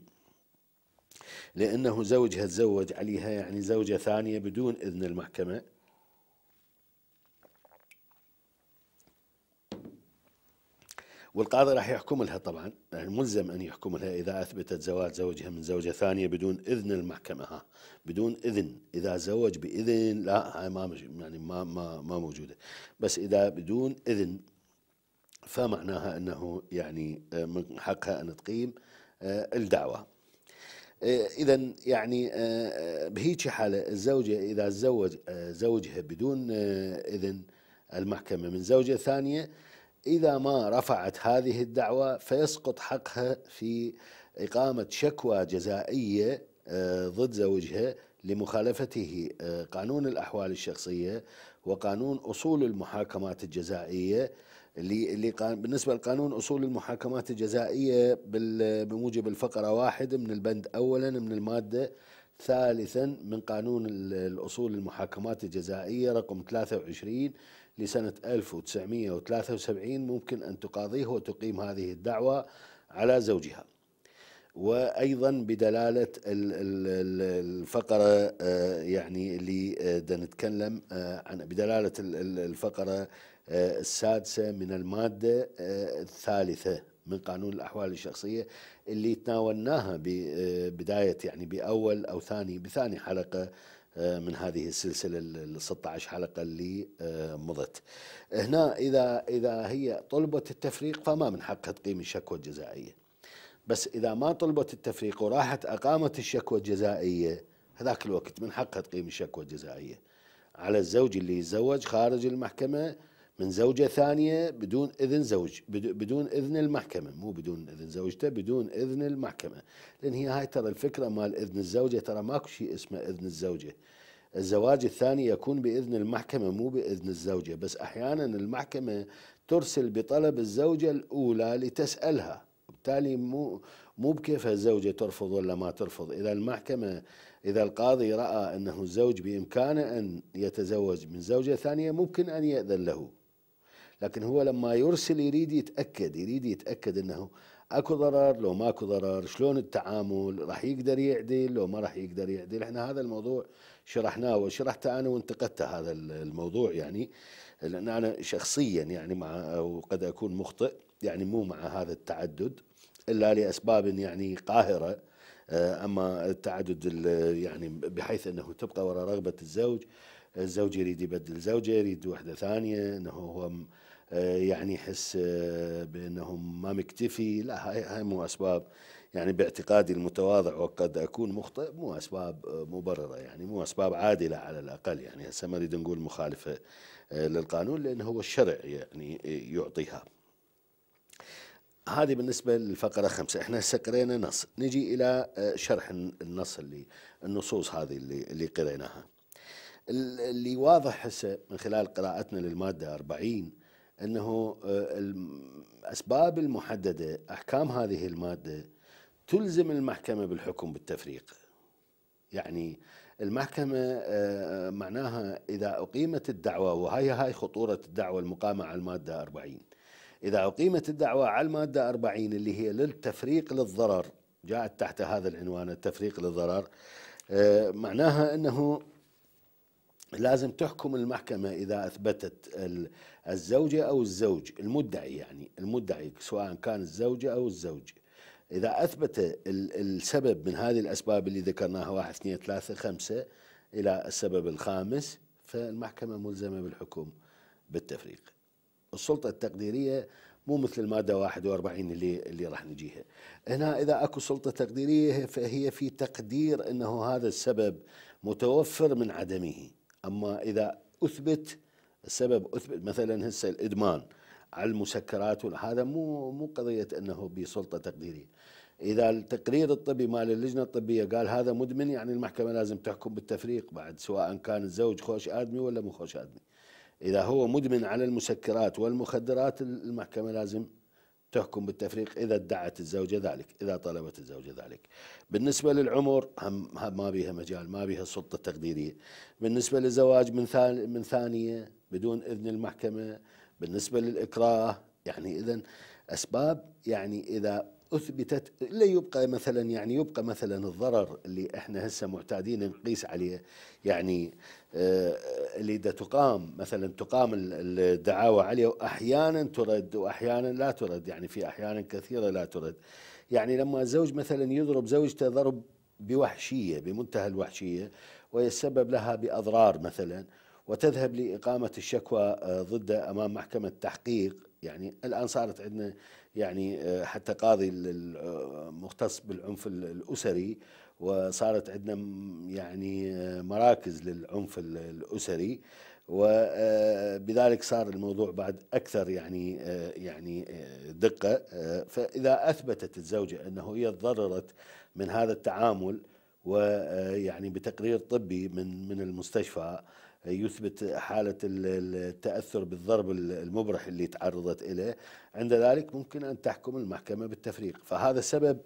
لأنه زوجها تزوج عليها يعني زوجة ثانية بدون إذن المحكمة والقاضي راح يحكم لها طبعا يعني ملزم أن يحكم لها إذا أثبتت زواج زوجها من زوجة ثانية بدون إذن المحكمة ها بدون إذن إذا زوج بإذن لا هاي ما يعني ما ما ما موجودة بس إذا بدون إذن فمعناها أنه يعني آه، من حقها أن تقيم آه، الدعوة إيه، اذا يعني آه، بهيك حاله الزوجه اذا تزوج آه، زوجها بدون آه، اذن المحكمه من زوجه ثانيه اذا ما رفعت هذه الدعوه فيسقط حقها في اقامه شكوى جزائيه ضد زوجها لمخالفته قانون الاحوال الشخصيه وقانون اصول المحاكمات الجزائيه اللي اللي بالنسبه لقانون اصول المحاكمات الجزائيه بموجب الفقره واحد من البند اولا من الماده ثالثا من قانون الاصول المحاكمات الجزائيه رقم 23 لسنه 1973 ممكن ان تقاضيه وتقيم هذه الدعوه على زوجها. وايضا بدلاله الفقره آه، يعني اللي آه، نتكلم آه، عن بدلاله الفقره السادسة من المادة آه، الثالثة من قانون الأحوال الشخصية اللي تناولناها ببداية آه، يعني بأول أو ثاني بثاني حلقة آه، من هذه السلسلة ال 16 حلقة اللي مضت هنا إذا, إذا هي طلبت التفريق فما من حقها تقيم الشكوى الجزائية بس إذا ما طلبت التفريق وراحت أقامت الشكوى الجزائية هذاك الوقت من حقها تقيم الشكوى الجزائية على الزوج اللي يتزوج خارج المحكمة من زوجة ثانية بدون إذن زوج بدون إذن المحكمة مو بدون إذن زوجته بدون إذن المحكمة لأن هي هاي ترى الفكرة مال إذن الزوجة ترى ماكو شيء اسمه إذن الزوجة الزواج الثاني يكون بإذن المحكمة مو بإذن الزوجة بس أحيانا المحكمة ترسل بطلب الزوجة الأولى لتسألها وبالتالي مو مو بكيفها الزوجة ترفض ولا ما ترفض إذا المحكمة إذا القاضي رأى أنه الزوج بإمكانه أن يتزوج من زوجة ثانية ممكن أن يأذن له لكن هو لما يرسل يريد يتاكد يريد يتاكد انه اكو ضرر لو ماكو ضرر شلون التعامل راح يقدر يعدل لو ما راح يقدر يعدل احنا هذا الموضوع شرحناه وشرحته انا وانتقدت هذا الموضوع يعني لان انا شخصيا يعني مع وقد اكون مخطئ يعني مو مع هذا التعدد الا لاسباب يعني قاهره آه، اما التعدد يعني بحيث انه تبقى وراء رغبه الزوج الزوج يريد يبدل زوجه يريد وحده ثانيه انه هو يعني يحس آه، بانهم ما مكتفي لا هاي هاي مو اسباب يعني باعتقادي المتواضع وقد اكون مخطئ مو اسباب آه، مبرره يعني مو اسباب عادله على الاقل يعني هسه ما نريد نقول مخالفه آه، للقانون لان هو الشرع يعني يعطيها هذه بالنسبة للفقرة خمسة احنا هسه قرينا نص نجي إلى شرح النص اللي النصوص هذه اللي, اللي قريناها اللي واضح هسه من خلال قراءتنا للمادة 40 انه آه، الاسباب المحدده احكام هذه الماده تلزم المحكمه بالحكم بالتفريق يعني المحكمة آه، معناها إذا أقيمت الدعوة وهي هاي خطورة الدعوة المقامة على المادة 40 إذا أقيمت الدعوة على المادة 40 اللي هي للتفريق للضرر جاءت تحت هذا العنوان التفريق للضرر آه، معناها أنه لازم تحكم المحكمة إذا أثبتت الزوجة أو الزوج المدعي يعني المدعي سواء كان الزوجة أو الزوج إذا أثبت السبب من هذه الأسباب اللي ذكرناها واحد اثنين ثلاثة خمسة إلى السبب الخامس فالمحكمة ملزمة بالحكم بالتفريق السلطة التقديرية مو مثل المادة 41 اللي اللي راح نجيها هنا إذا أكو سلطة تقديرية فهي في تقدير أنه هذا السبب متوفر من عدمه اما اذا اثبت السبب اثبت مثلا هسه الادمان على المسكرات هذا مو مو قضيه انه بسلطه تقديريه اذا التقرير الطبي مال اللجنه الطبيه قال هذا مدمن يعني المحكمه لازم تحكم بالتفريق بعد سواء كان الزوج خوش ادمي ولا مو خوش ادمي اذا هو مدمن على المسكرات والمخدرات المحكمه لازم تحكم بالتفريق إذا ادعت الزوجة ذلك إذا طلبت الزوجة ذلك بالنسبة للعمر هم ما بيها مجال ما بيها السلطة التقديرية بالنسبة للزواج من من ثانية بدون إذن المحكمة بالنسبة للإكراه يعني إذا أسباب يعني إذا اثبتت لا يبقى مثلا يعني يبقى مثلا الضرر اللي احنا هسه معتادين نقيس عليه يعني آه، اللي اذا تقام مثلا تقام الدعاوى عليه واحيانا ترد واحيانا لا ترد يعني في احيانا كثيره لا ترد يعني لما الزوج مثلا يضرب زوجته ضرب بوحشيه بمنتهى الوحشيه ويتسبب لها باضرار مثلا وتذهب لاقامه الشكوى آه، ضده امام محكمه تحقيق يعني الان صارت عندنا يعني آه، حتى قاضي المختص بالعنف الاسري وصارت عندنا يعني آه، مراكز للعنف الاسري وبذلك آه، صار الموضوع بعد اكثر يعني آه، يعني دقه فاذا اثبتت الزوجه انه هي تضررت من هذا التعامل ويعني بتقرير طبي من من المستشفى يثبت حالة التأثر بالضرب المبرح اللي تعرضت إليه عند ذلك ممكن أن تحكم المحكمة بالتفريق فهذا سبب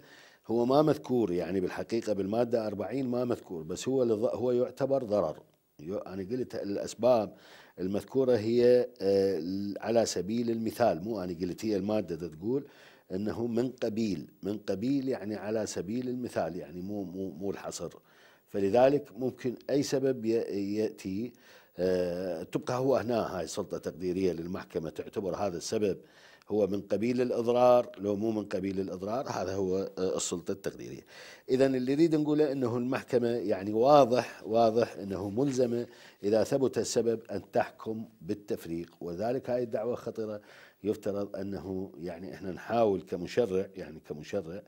هو ما مذكور يعني بالحقيقة بالمادة 40 ما مذكور بس هو هو يعتبر ضرر أنا قلت الأسباب المذكورة هي آه، على سبيل المثال مو أنا قلت هي المادة تقول أنه من قبيل من قبيل يعني على سبيل المثال يعني مو مو مو الحصر فلذلك ممكن أي سبب يأتي آه، تبقى هو هنا هاي سلطة تقديرية للمحكمة تعتبر هذا السبب هو من قبيل الإضرار لو مو من قبيل الإضرار هذا هو آه، السلطة التقديرية إذا اللي نريد نقوله أنه المحكمة يعني واضح واضح أنه ملزمة إذا ثبت السبب أن تحكم بالتفريق وذلك هاي الدعوة خطرة يفترض أنه يعني إحنا نحاول كمشرع يعني كمشرع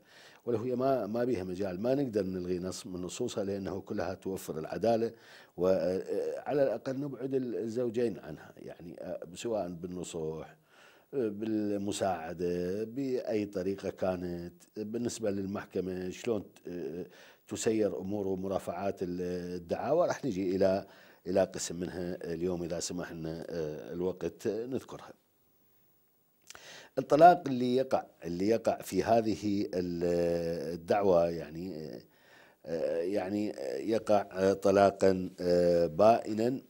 ولو هي ما ما بيها مجال ما نقدر نلغي نص من نصوصها لانه كلها توفر العداله وعلى آه، آه، الاقل نبعد الزوجين عنها يعني سواء بالنصوح بالمساعدة بأي طريقة كانت بالنسبة للمحكمة شلون تسير أمور ومرافعات الدعاوى راح نجي إلى إلى قسم منها اليوم إذا سمح لنا آه، الوقت نذكرها الطلاق اللي يقع اللي يقع في هذه الدعوة يعني آه، يعني يقع طلاقا آه، بائنا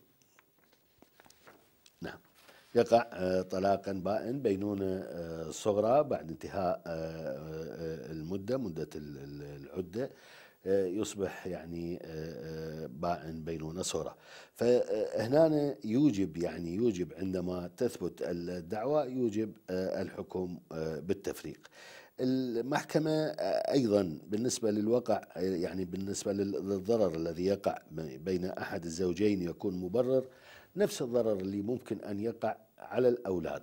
يقع آه، طلاقا بائن بينونة آه، صغرى بعد انتهاء آه، المدة مدة العدة يصبح يعني بائن بينونة صغرى فهنا يوجب يعني يوجب عندما تثبت الدعوة يوجب الحكم بالتفريق المحكمة أيضا بالنسبة للوقع يعني بالنسبة للضرر الذي يقع بين أحد الزوجين يكون مبرر نفس الضرر اللي ممكن أن يقع على الأولاد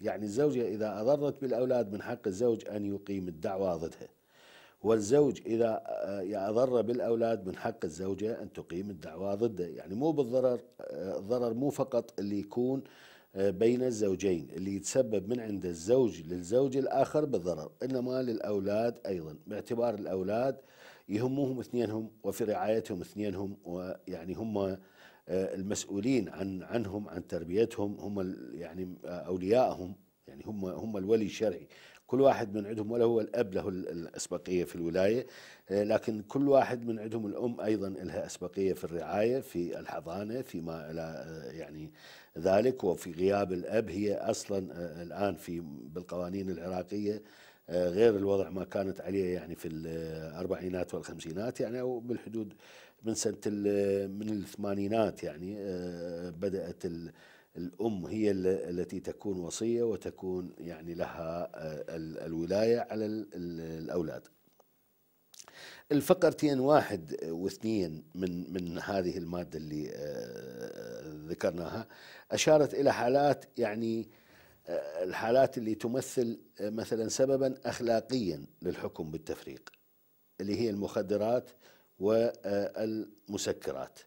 يعني الزوجة إذا أضرت بالأولاد من حق الزوج أن يقيم الدعوة ضدها والزوج إذا آه، أضر بالأولاد من حق الزوجة أن تقيم الدعوة ضده يعني مو بالضرر الضرر آه، مو فقط اللي يكون آه، بين الزوجين اللي يتسبب من عند الزوج للزوج الآخر بالضرر إنما للأولاد أيضا باعتبار الأولاد يهمهم اثنينهم وفي رعايتهم اثنينهم ويعني هم آه، المسؤولين عن عنهم عن تربيتهم هم يعني آه، اوليائهم يعني هم هم الولي الشرعي كل واحد من عندهم ولا هو الاب له الاسبقيه في الولايه آه، لكن كل واحد من عندهم الام ايضا لها اسبقيه في الرعايه في الحضانه فيما الى يعني ذلك وفي غياب الاب هي اصلا الان في بالقوانين العراقيه غير الوضع ما كانت عليه يعني في الاربعينات والخمسينات يعني او بالحدود من سنه من الثمانينات يعني آه، بدات الام هي التي تكون وصيه وتكون يعني لها آه، الولايه على الاولاد. الفقرتين واحد واثنين من من هذه الماده اللي آه، ذكرناها اشارت الى حالات يعني الحالات اللي تمثل مثلا سببا اخلاقيا للحكم بالتفريق اللي هي المخدرات والمسكرات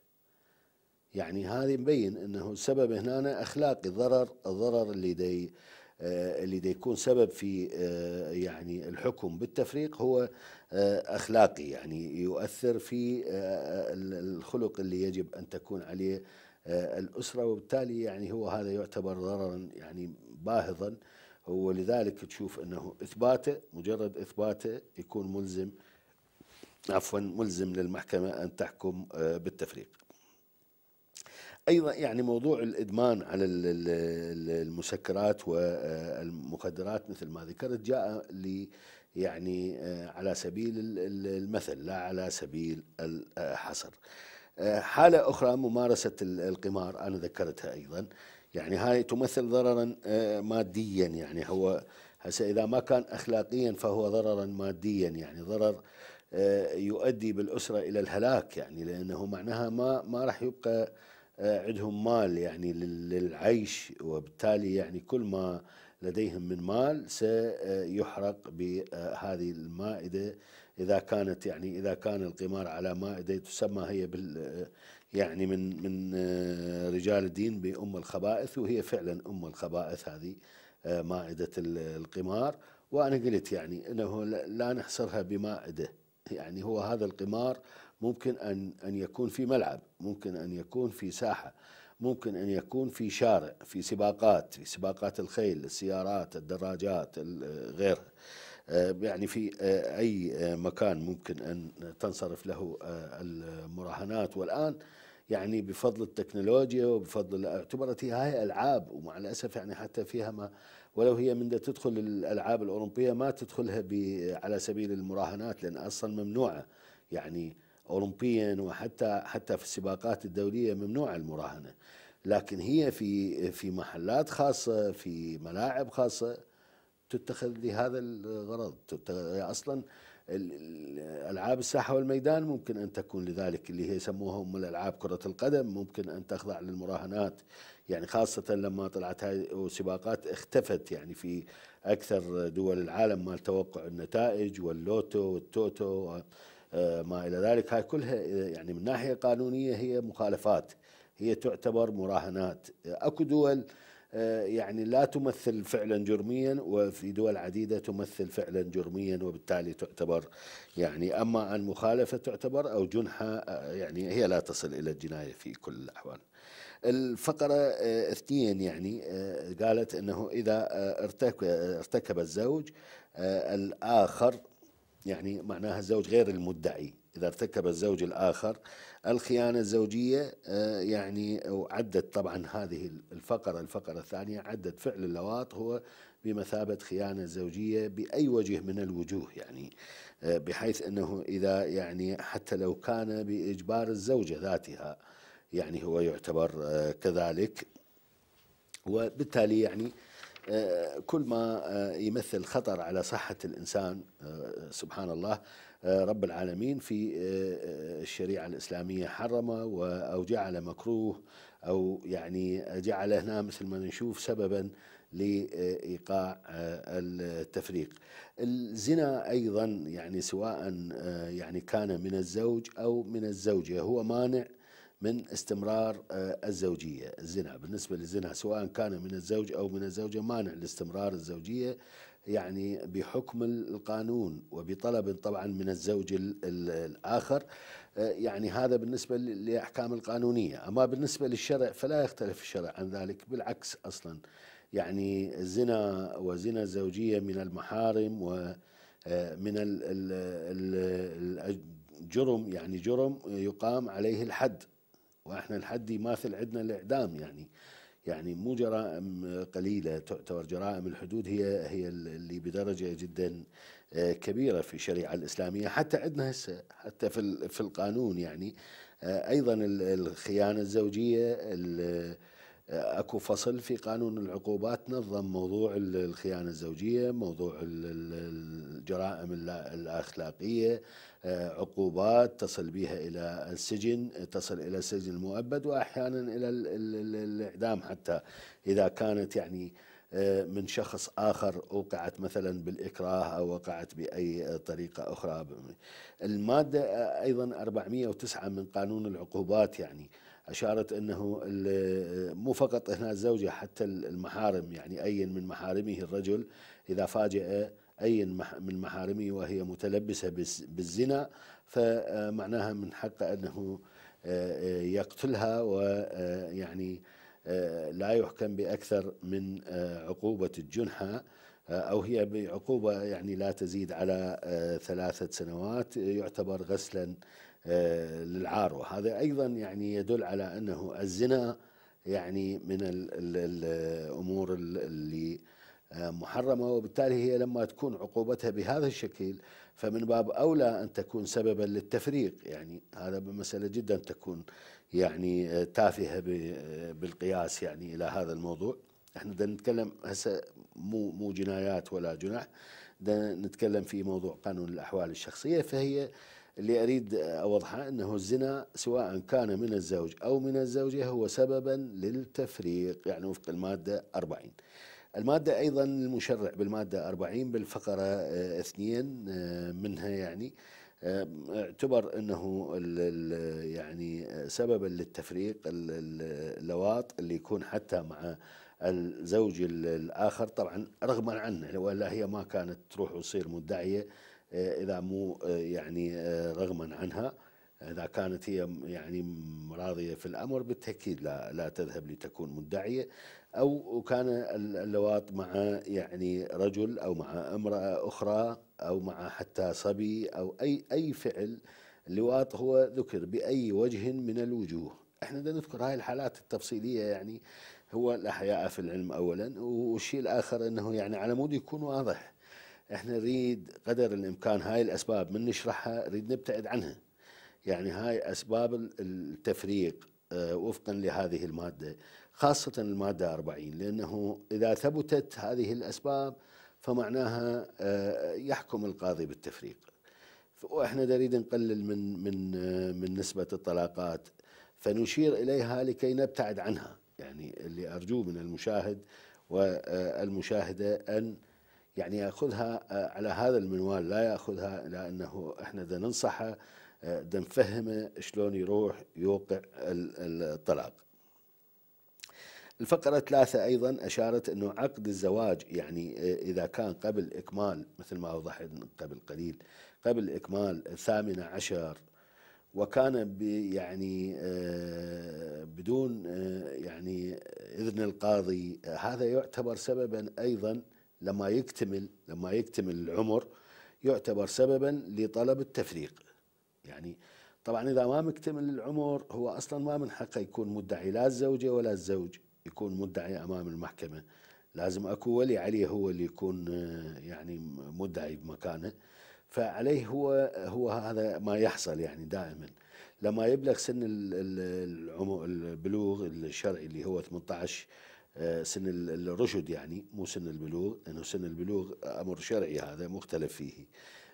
يعني هذه مبين انه السبب هنا اخلاقي ضرر الضرر اللي دي آه، اللي دي يكون سبب في آه، يعني الحكم بالتفريق هو آه، اخلاقي يعني يؤثر في الخلق اللي يجب ان تكون عليه الاسره وبالتالي يعني هو هذا يعتبر ضررا يعني باهظا ولذلك تشوف انه اثباته مجرد اثباته يكون ملزم عفوا ملزم للمحكمة أن تحكم آه، بالتفريق ايضا يعني موضوع الادمان على المسكرات والمخدرات آه، مثل ما ذكرت جاء لي يعني آه، على سبيل المثل لا على سبيل الحصر حالة أخرى ممارسة القمار أنا ذكرتها أيضا يعني هاي تمثل ضررا ماديا يعني هو هسه إذا ما كان أخلاقيا فهو ضررا ماديا يعني ضرر آه، يؤدي بالاسره الى الهلاك يعني لانه معناها ما ما راح يبقى آه، عندهم مال يعني للعيش وبالتالي يعني كل ما لديهم من مال سيحرق بهذه المائده اذا كانت يعني اذا كان القمار على مائده تسمى هي بال يعني من من آه، رجال الدين بام الخبائث وهي فعلا ام الخبائث هذه مائده القمار وانا قلت يعني انه لا نحصرها بمائده يعني هو هذا القمار ممكن أن أن يكون في ملعب ممكن أن يكون في ساحة ممكن أن يكون في شارع في سباقات في سباقات الخيل السيارات الدراجات غيرها آه، يعني في آه، أي آه، مكان ممكن أن تنصرف له المراهنات والآن يعني بفضل التكنولوجيا وبفضل اعتبرت هي هاي العاب ومع الاسف يعني حتى فيها ما ولو هي من تدخل الالعاب الاولمبيه ما تدخلها على سبيل المراهنات لان اصلا ممنوعه يعني اولمبيا وحتى حتى في السباقات الدوليه ممنوعه المراهنه لكن هي في في محلات خاصه في ملاعب خاصه تتخذ لهذا الغرض اصلا الالعاب الساحه والميدان ممكن ان تكون لذلك اللي هي يسموها ام الالعاب كره القدم ممكن ان تخضع للمراهنات يعني خاصه لما طلعت هذه وسباقات اختفت يعني في اكثر دول العالم مال توقع النتائج واللوتو والتوتو آه، ما الى ذلك هاي كلها يعني من ناحيه قانونيه هي مخالفات هي تعتبر مراهنات اكو دول آه، يعني لا تمثل فعلا جرميا وفي دول عديدة تمثل فعلا جرميا وبالتالي تعتبر يعني أما عن مخالفة تعتبر أو جنحة آه، يعني هي لا تصل إلى الجناية في كل الأحوال الفقرة آه، اثنين يعني قالت أنه إذا ارتكب الزوج الآخر يعني معناها الزوج غير المدعي إذا ارتكب الزوج الآخر الخيانة الزوجية آه، يعني وعدت طبعا هذه الفقرة الفقرة الثانية عدت فعل اللواط هو بمثابة خيانة زوجية بأي وجه من الوجوه يعني آه، بحيث أنه إذا يعني حتى لو كان بإجبار الزوجة ذاتها يعني هو يعتبر آه، كذلك وبالتالي يعني كل ما يمثل خطر على صحة الإنسان سبحان الله آه، رب العالمين في آه، آه، الشريعة الإسلامية حرم أو جعل مكروه أو يعني جعل هنا مثل ما نشوف سببا لإيقاع التفريق الزنا أيضا يعني سواء يعني كان من الزوج أو من الزوجة هو مانع من استمرار الزوجية الزنا بالنسبة للزنا سواء كان من الزوج أو من الزوجة مانع لاستمرار الزوجية يعني بحكم القانون وبطلب طبعا من الزوج الآخر آه، يعني هذا بالنسبة لأحكام القانونية أما بالنسبة للشرع فلا يختلف الشرع عن ذلك بالعكس أصلا يعني الزنا وزنا الزوجية من المحارم ومن آه، الجرم يعني جرم يقام عليه الحد وإحنا الحد يماثل عندنا الإعدام يعني يعني مو جرائم قليله تعتبر جرائم الحدود هي هي اللي بدرجه جدا آه، كبيره في الشريعه الاسلاميه حتى عندنا هسه حتى في في القانون يعني آه، ايضا الخيانه الزوجيه آه، اكو فصل في قانون العقوبات نظم موضوع الخيانه الزوجيه، موضوع الجرائم الاخلاقيه، آه، عقوبات تصل بها إلى السجن تصل إلى السجن المؤبد وأحيانا إلى الإعدام حتى إذا كانت يعني آه، من شخص آخر أوقعت مثلا بالإكراه أو وقعت بأي طريقة أخرى المادة آه، أيضا 409 من قانون العقوبات يعني أشارت أنه مو فقط هنا الزوجة حتى المحارم يعني أي من محارمه الرجل إذا فاجئ أي من محارمه وهي متلبسة بالزنا فمعناها من حقه أنه آه، آه، يقتلها ويعني آه، لا يحكم بأكثر من عقوبة الجنحة أو هي بعقوبة يعني لا تزيد على ثلاثة سنوات يعتبر غسلا للعار وهذا أيضا يعني يدل على أنه الزنا يعني من الأمور اللي محرمة وبالتالي هي لما تكون عقوبتها بهذا الشكل فمن باب أولى أن تكون سببا للتفريق يعني هذا بمسألة جدا تكون يعني آه، تافهة آه، بالقياس يعني إلى هذا الموضوع احنا بدنا نتكلم هسه مو مو جنايات ولا جنح بدنا نتكلم في موضوع قانون الاحوال الشخصيه فهي اللي اريد آه، اوضحه انه الزنا سواء كان من الزوج او من الزوجه هو سببا للتفريق يعني وفق الماده 40 المادة أيضا المشرع بالمادة 40 بالفقرة آه، اثنين آه، منها يعني آه، اعتبر انه يعني سببا للتفريق اللواط اللي يكون حتى مع الزوج الاخر طبعا رغما عنه ولا هي ما كانت تروح وتصير مدعيه اذا مو يعني رغما عنها إذا كانت هي يعني راضية في الأمر بالتأكيد لا, لا تذهب لتكون مدعية أو كان اللواط مع يعني رجل أو مع امرأة أخرى أو مع حتى صبي أو أي, أي فعل اللواط هو ذكر بأي وجه من الوجوه احنا بدنا نذكر هاي الحالات التفصيليه يعني هو الأحياء في العلم أولا والشيء الآخر أنه يعني على مود يكون واضح احنا نريد قدر الإمكان هاي الأسباب من نشرحها نريد نبتعد عنها يعني هاي أسباب التفريق آه، وفقا لهذه المادة خاصة المادة 40 لأنه إذا ثبتت هذه الأسباب فمعناها آه، يحكم القاضي بالتفريق واحنا نريد نقلل من من آه، من نسبه الطلاقات فنشير اليها لكي نبتعد عنها يعني اللي ارجوه من المشاهد والمشاهده ان يعني ياخذها على هذا المنوال لا ياخذها لانه احنا ننصحه آه، نفهمه شلون يروح يوقع الطلاق الفقرة ثلاثة أيضا أشارت أنه عقد الزواج يعني آه، إذا كان قبل إكمال مثل ما أوضحت قبل قليل قبل إكمال الثامنة عشر وكان يعني آه، بدون يعني إذن القاضي هذا يعتبر سببا أيضا لما يكتمل لما يكتمل العمر يعتبر سببا لطلب التفريق يعني طبعا إذا ما مكتمل العمر هو أصلا ما من حقه يكون مدعي لا الزوجة ولا الزوج يكون مدعي أمام المحكمة لازم أكو ولي عليه هو اللي يكون آه، يعني مدعي بمكانه فعليه هو هو هذا ما يحصل يعني دائما لما يبلغ سن العمر البلوغ الشرعي اللي هو 18 آه، سن الرشد يعني مو سن البلوغ لانه سن البلوغ امر شرعي هذا مختلف فيه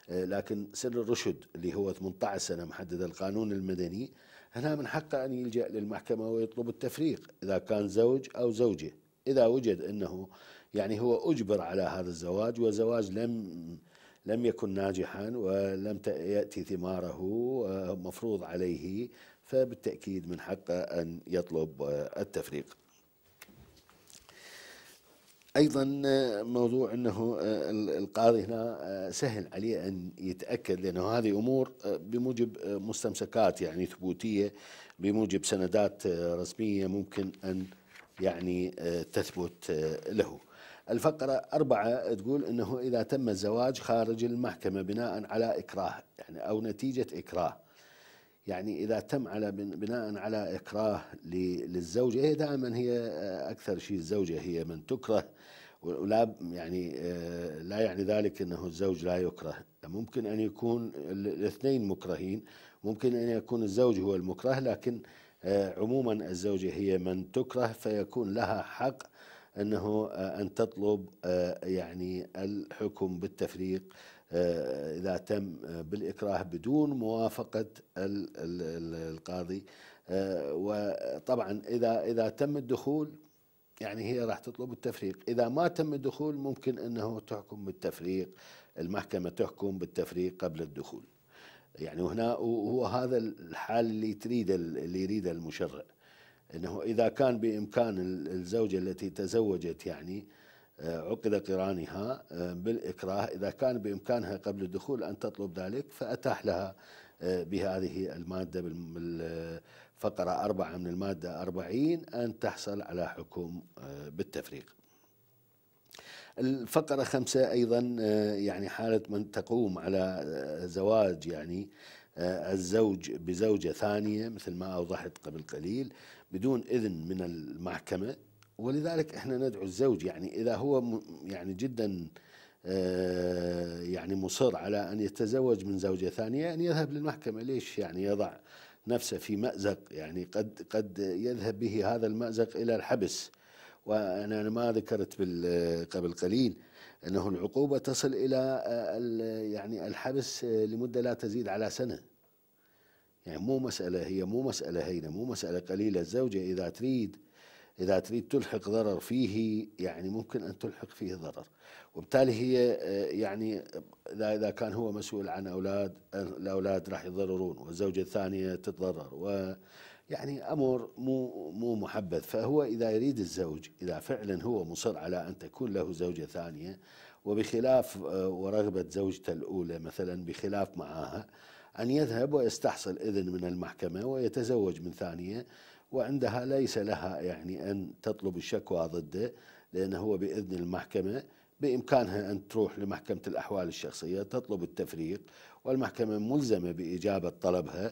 آه، لكن سن الرشد اللي هو 18 سنة محدد القانون المدني هنا من حقه أن يلجأ للمحكمة ويطلب التفريق إذا كان زوج أو زوجة إذا وجد أنه يعني هو أجبر على هذا الزواج وزواج لم لم يكن ناجحا ولم يأتي ثماره آه، مفروض عليه فبالتأكيد من حقه أن يطلب آه، التفريق ايضا آه، موضوع انه آه، القاضي هنا آه، سهل عليه ان يتاكد لانه هذه امور بموجب مستمسكات يعني ثبوتيه بموجب سندات رسميه ممكن ان يعني تثبت له. الفقرة أربعة تقول أنه إذا تم الزواج خارج المحكمة بناء على إكراه يعني أو نتيجة إكراه يعني إذا تم على بناء على إكراه للزوجة هي دائما هي آه، أكثر شيء الزوجة هي من تكره ولا يعني آه، لا يعني ذلك أنه الزوج لا يكره ممكن أن يكون الاثنين مكرهين ممكن أن يكون الزوج هو المكره لكن آه، عموما الزوجة هي من تكره فيكون لها حق أنه أن تطلب يعني الحكم بالتفريق آه، إذا تم آه، بالإكراه بدون موافقة القاضي آه، وطبعا إذا إذا تم الدخول يعني هي راح تطلب التفريق إذا ما تم الدخول ممكن أنه تحكم بالتفريق المحكمة تحكم بالتفريق قبل الدخول يعني هنا هو هذا الحال اللي تريده اللي يريده المشرع انه اذا كان بامكان الزوجه التي تزوجت يعني آه، عقد قرانها آه، بالإكراه إذا كان بإمكانها قبل الدخول أن تطلب ذلك فأتاح لها آه، بهذه المادة بالفقرة أربعة من المادة أربعين أن تحصل على حكم بالتفريق الفقرة خمسة أيضا يعني حالة من تقوم على زواج يعني الزوج بزوجة ثانية مثل ما أوضحت قبل قليل بدون إذن من المحكمة ولذلك احنا ندعو الزوج يعني اذا هو يعني جدا آه، يعني مصر على ان يتزوج من زوجه ثانيه ان يذهب للمحكمه ليش يعني يضع نفسه في مأزق يعني قد قد يذهب به هذا المأزق الى الحبس وانا ما ذكرت قبل قليل انه العقوبه تصل الى آه، يعني الحبس آه، لمده لا تزيد على سنه يعني مو مساله هي مو مساله هينه مو مساله قليله الزوجه اذا تريد إذا تريد تلحق ضرر فيه يعني ممكن أن تلحق فيه ضرر وبالتالي هي آه، يعني إذا كان هو مسؤول عن أولاد الأولاد راح يتضررون والزوجة الثانية تتضرر و يعني امر مو مو محبذ فهو اذا يريد الزوج اذا فعلا هو مصر على ان تكون له زوجه ثانيه وبخلاف آه، ورغبه زوجته الاولى مثلا بخلاف معها ان يذهب ويستحصل اذن من المحكمه ويتزوج من ثانيه وعندها ليس لها يعني أن تطلب الشكوى ضده لأنه هو بإذن المحكمة بإمكانها أن تروح لمحكمة الأحوال الشخصية تطلب التفريق والمحكمة ملزمة بإجابة طلبها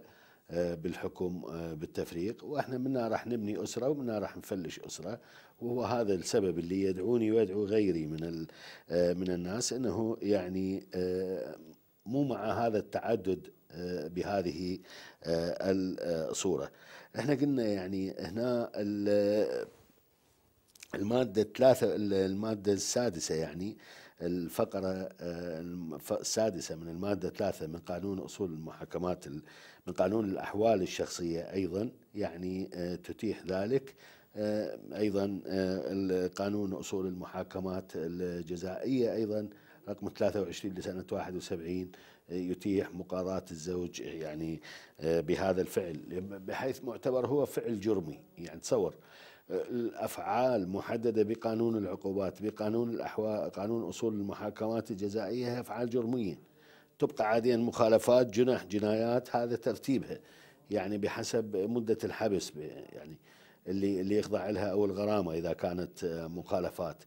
آه، بالحكم آه، بالتفريق واحنا منا راح نبني اسره ومنا راح نفلش اسره وهو هذا السبب اللي يدعوني ويدعو غيري من آه، من الناس انه يعني مو مع هذا التعدد بهذه الصوره. احنا قلنا يعني هنا المادة الثلاثة المادة السادسة يعني الفقرة السادسة من المادة الثلاثة من قانون أصول المحاكمات من قانون الأحوال الشخصية أيضا يعني آه، تتيح ذلك آه، أيضا آه، قانون أصول المحاكمات الجزائية أيضا رقم 23 لسنة 71 يتيح مقاضاة الزوج يعني آه، بهذا الفعل بحيث معتبر هو فعل جرمي يعني تصور آه، الافعال محدده بقانون العقوبات بقانون الاحوال قانون اصول المحاكمات الجزائيه هي افعال جرميه تبقى عاديا مخالفات جنح جنايات هذا ترتيبها يعني بحسب مده الحبس يعني اللي اللي يخضع لها او الغرامه اذا كانت آه، مخالفات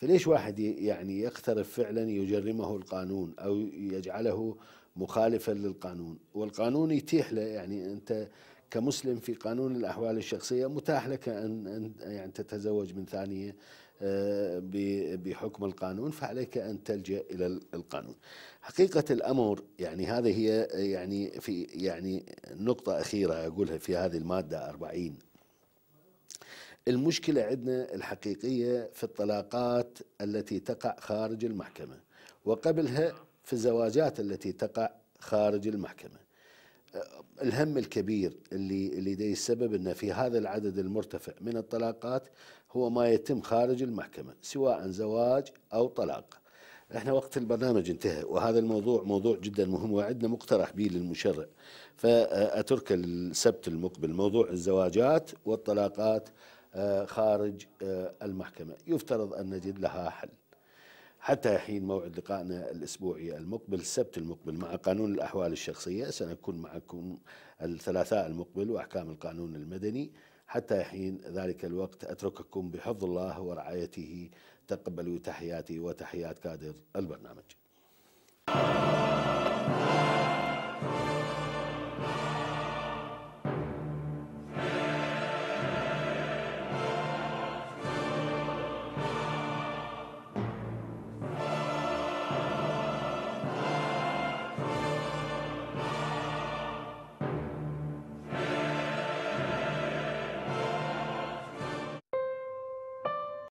فليش واحد يعني يقترف فعلا يجرمه القانون أو يجعله مخالفا للقانون والقانون يتيح له يعني أنت كمسلم في قانون الأحوال الشخصية متاح لك أن, أن يعني تتزوج من ثانية آه، بحكم القانون فعليك أن تلجأ إلى القانون حقيقة الأمر يعني هذه هي يعني في يعني نقطة أخيرة أقولها في هذه المادة 40 المشكلة عندنا الحقيقية في الطلاقات التي تقع خارج المحكمة وقبلها في الزواجات التي تقع خارج المحكمة أه، الهم الكبير اللي اللي دي السبب انه في هذا العدد المرتفع من الطلاقات هو ما يتم خارج المحكمه سواء زواج او طلاق. احنا وقت البرنامج انتهى وهذا الموضوع موضوع جدا مهم وعندنا مقترح به للمشرع فاترك السبت المقبل موضوع الزواجات والطلاقات آه، خارج آه، المحكمة يفترض أن نجد لها حل حتى حين موعد لقائنا الأسبوعي المقبل السبت المقبل مع قانون الأحوال الشخصية سنكون معكم الثلاثاء المقبل وأحكام القانون المدني حتى حين ذلك الوقت أترككم بحفظ الله ورعايته تقبلوا تحياتي وتحيات كادر البرنامج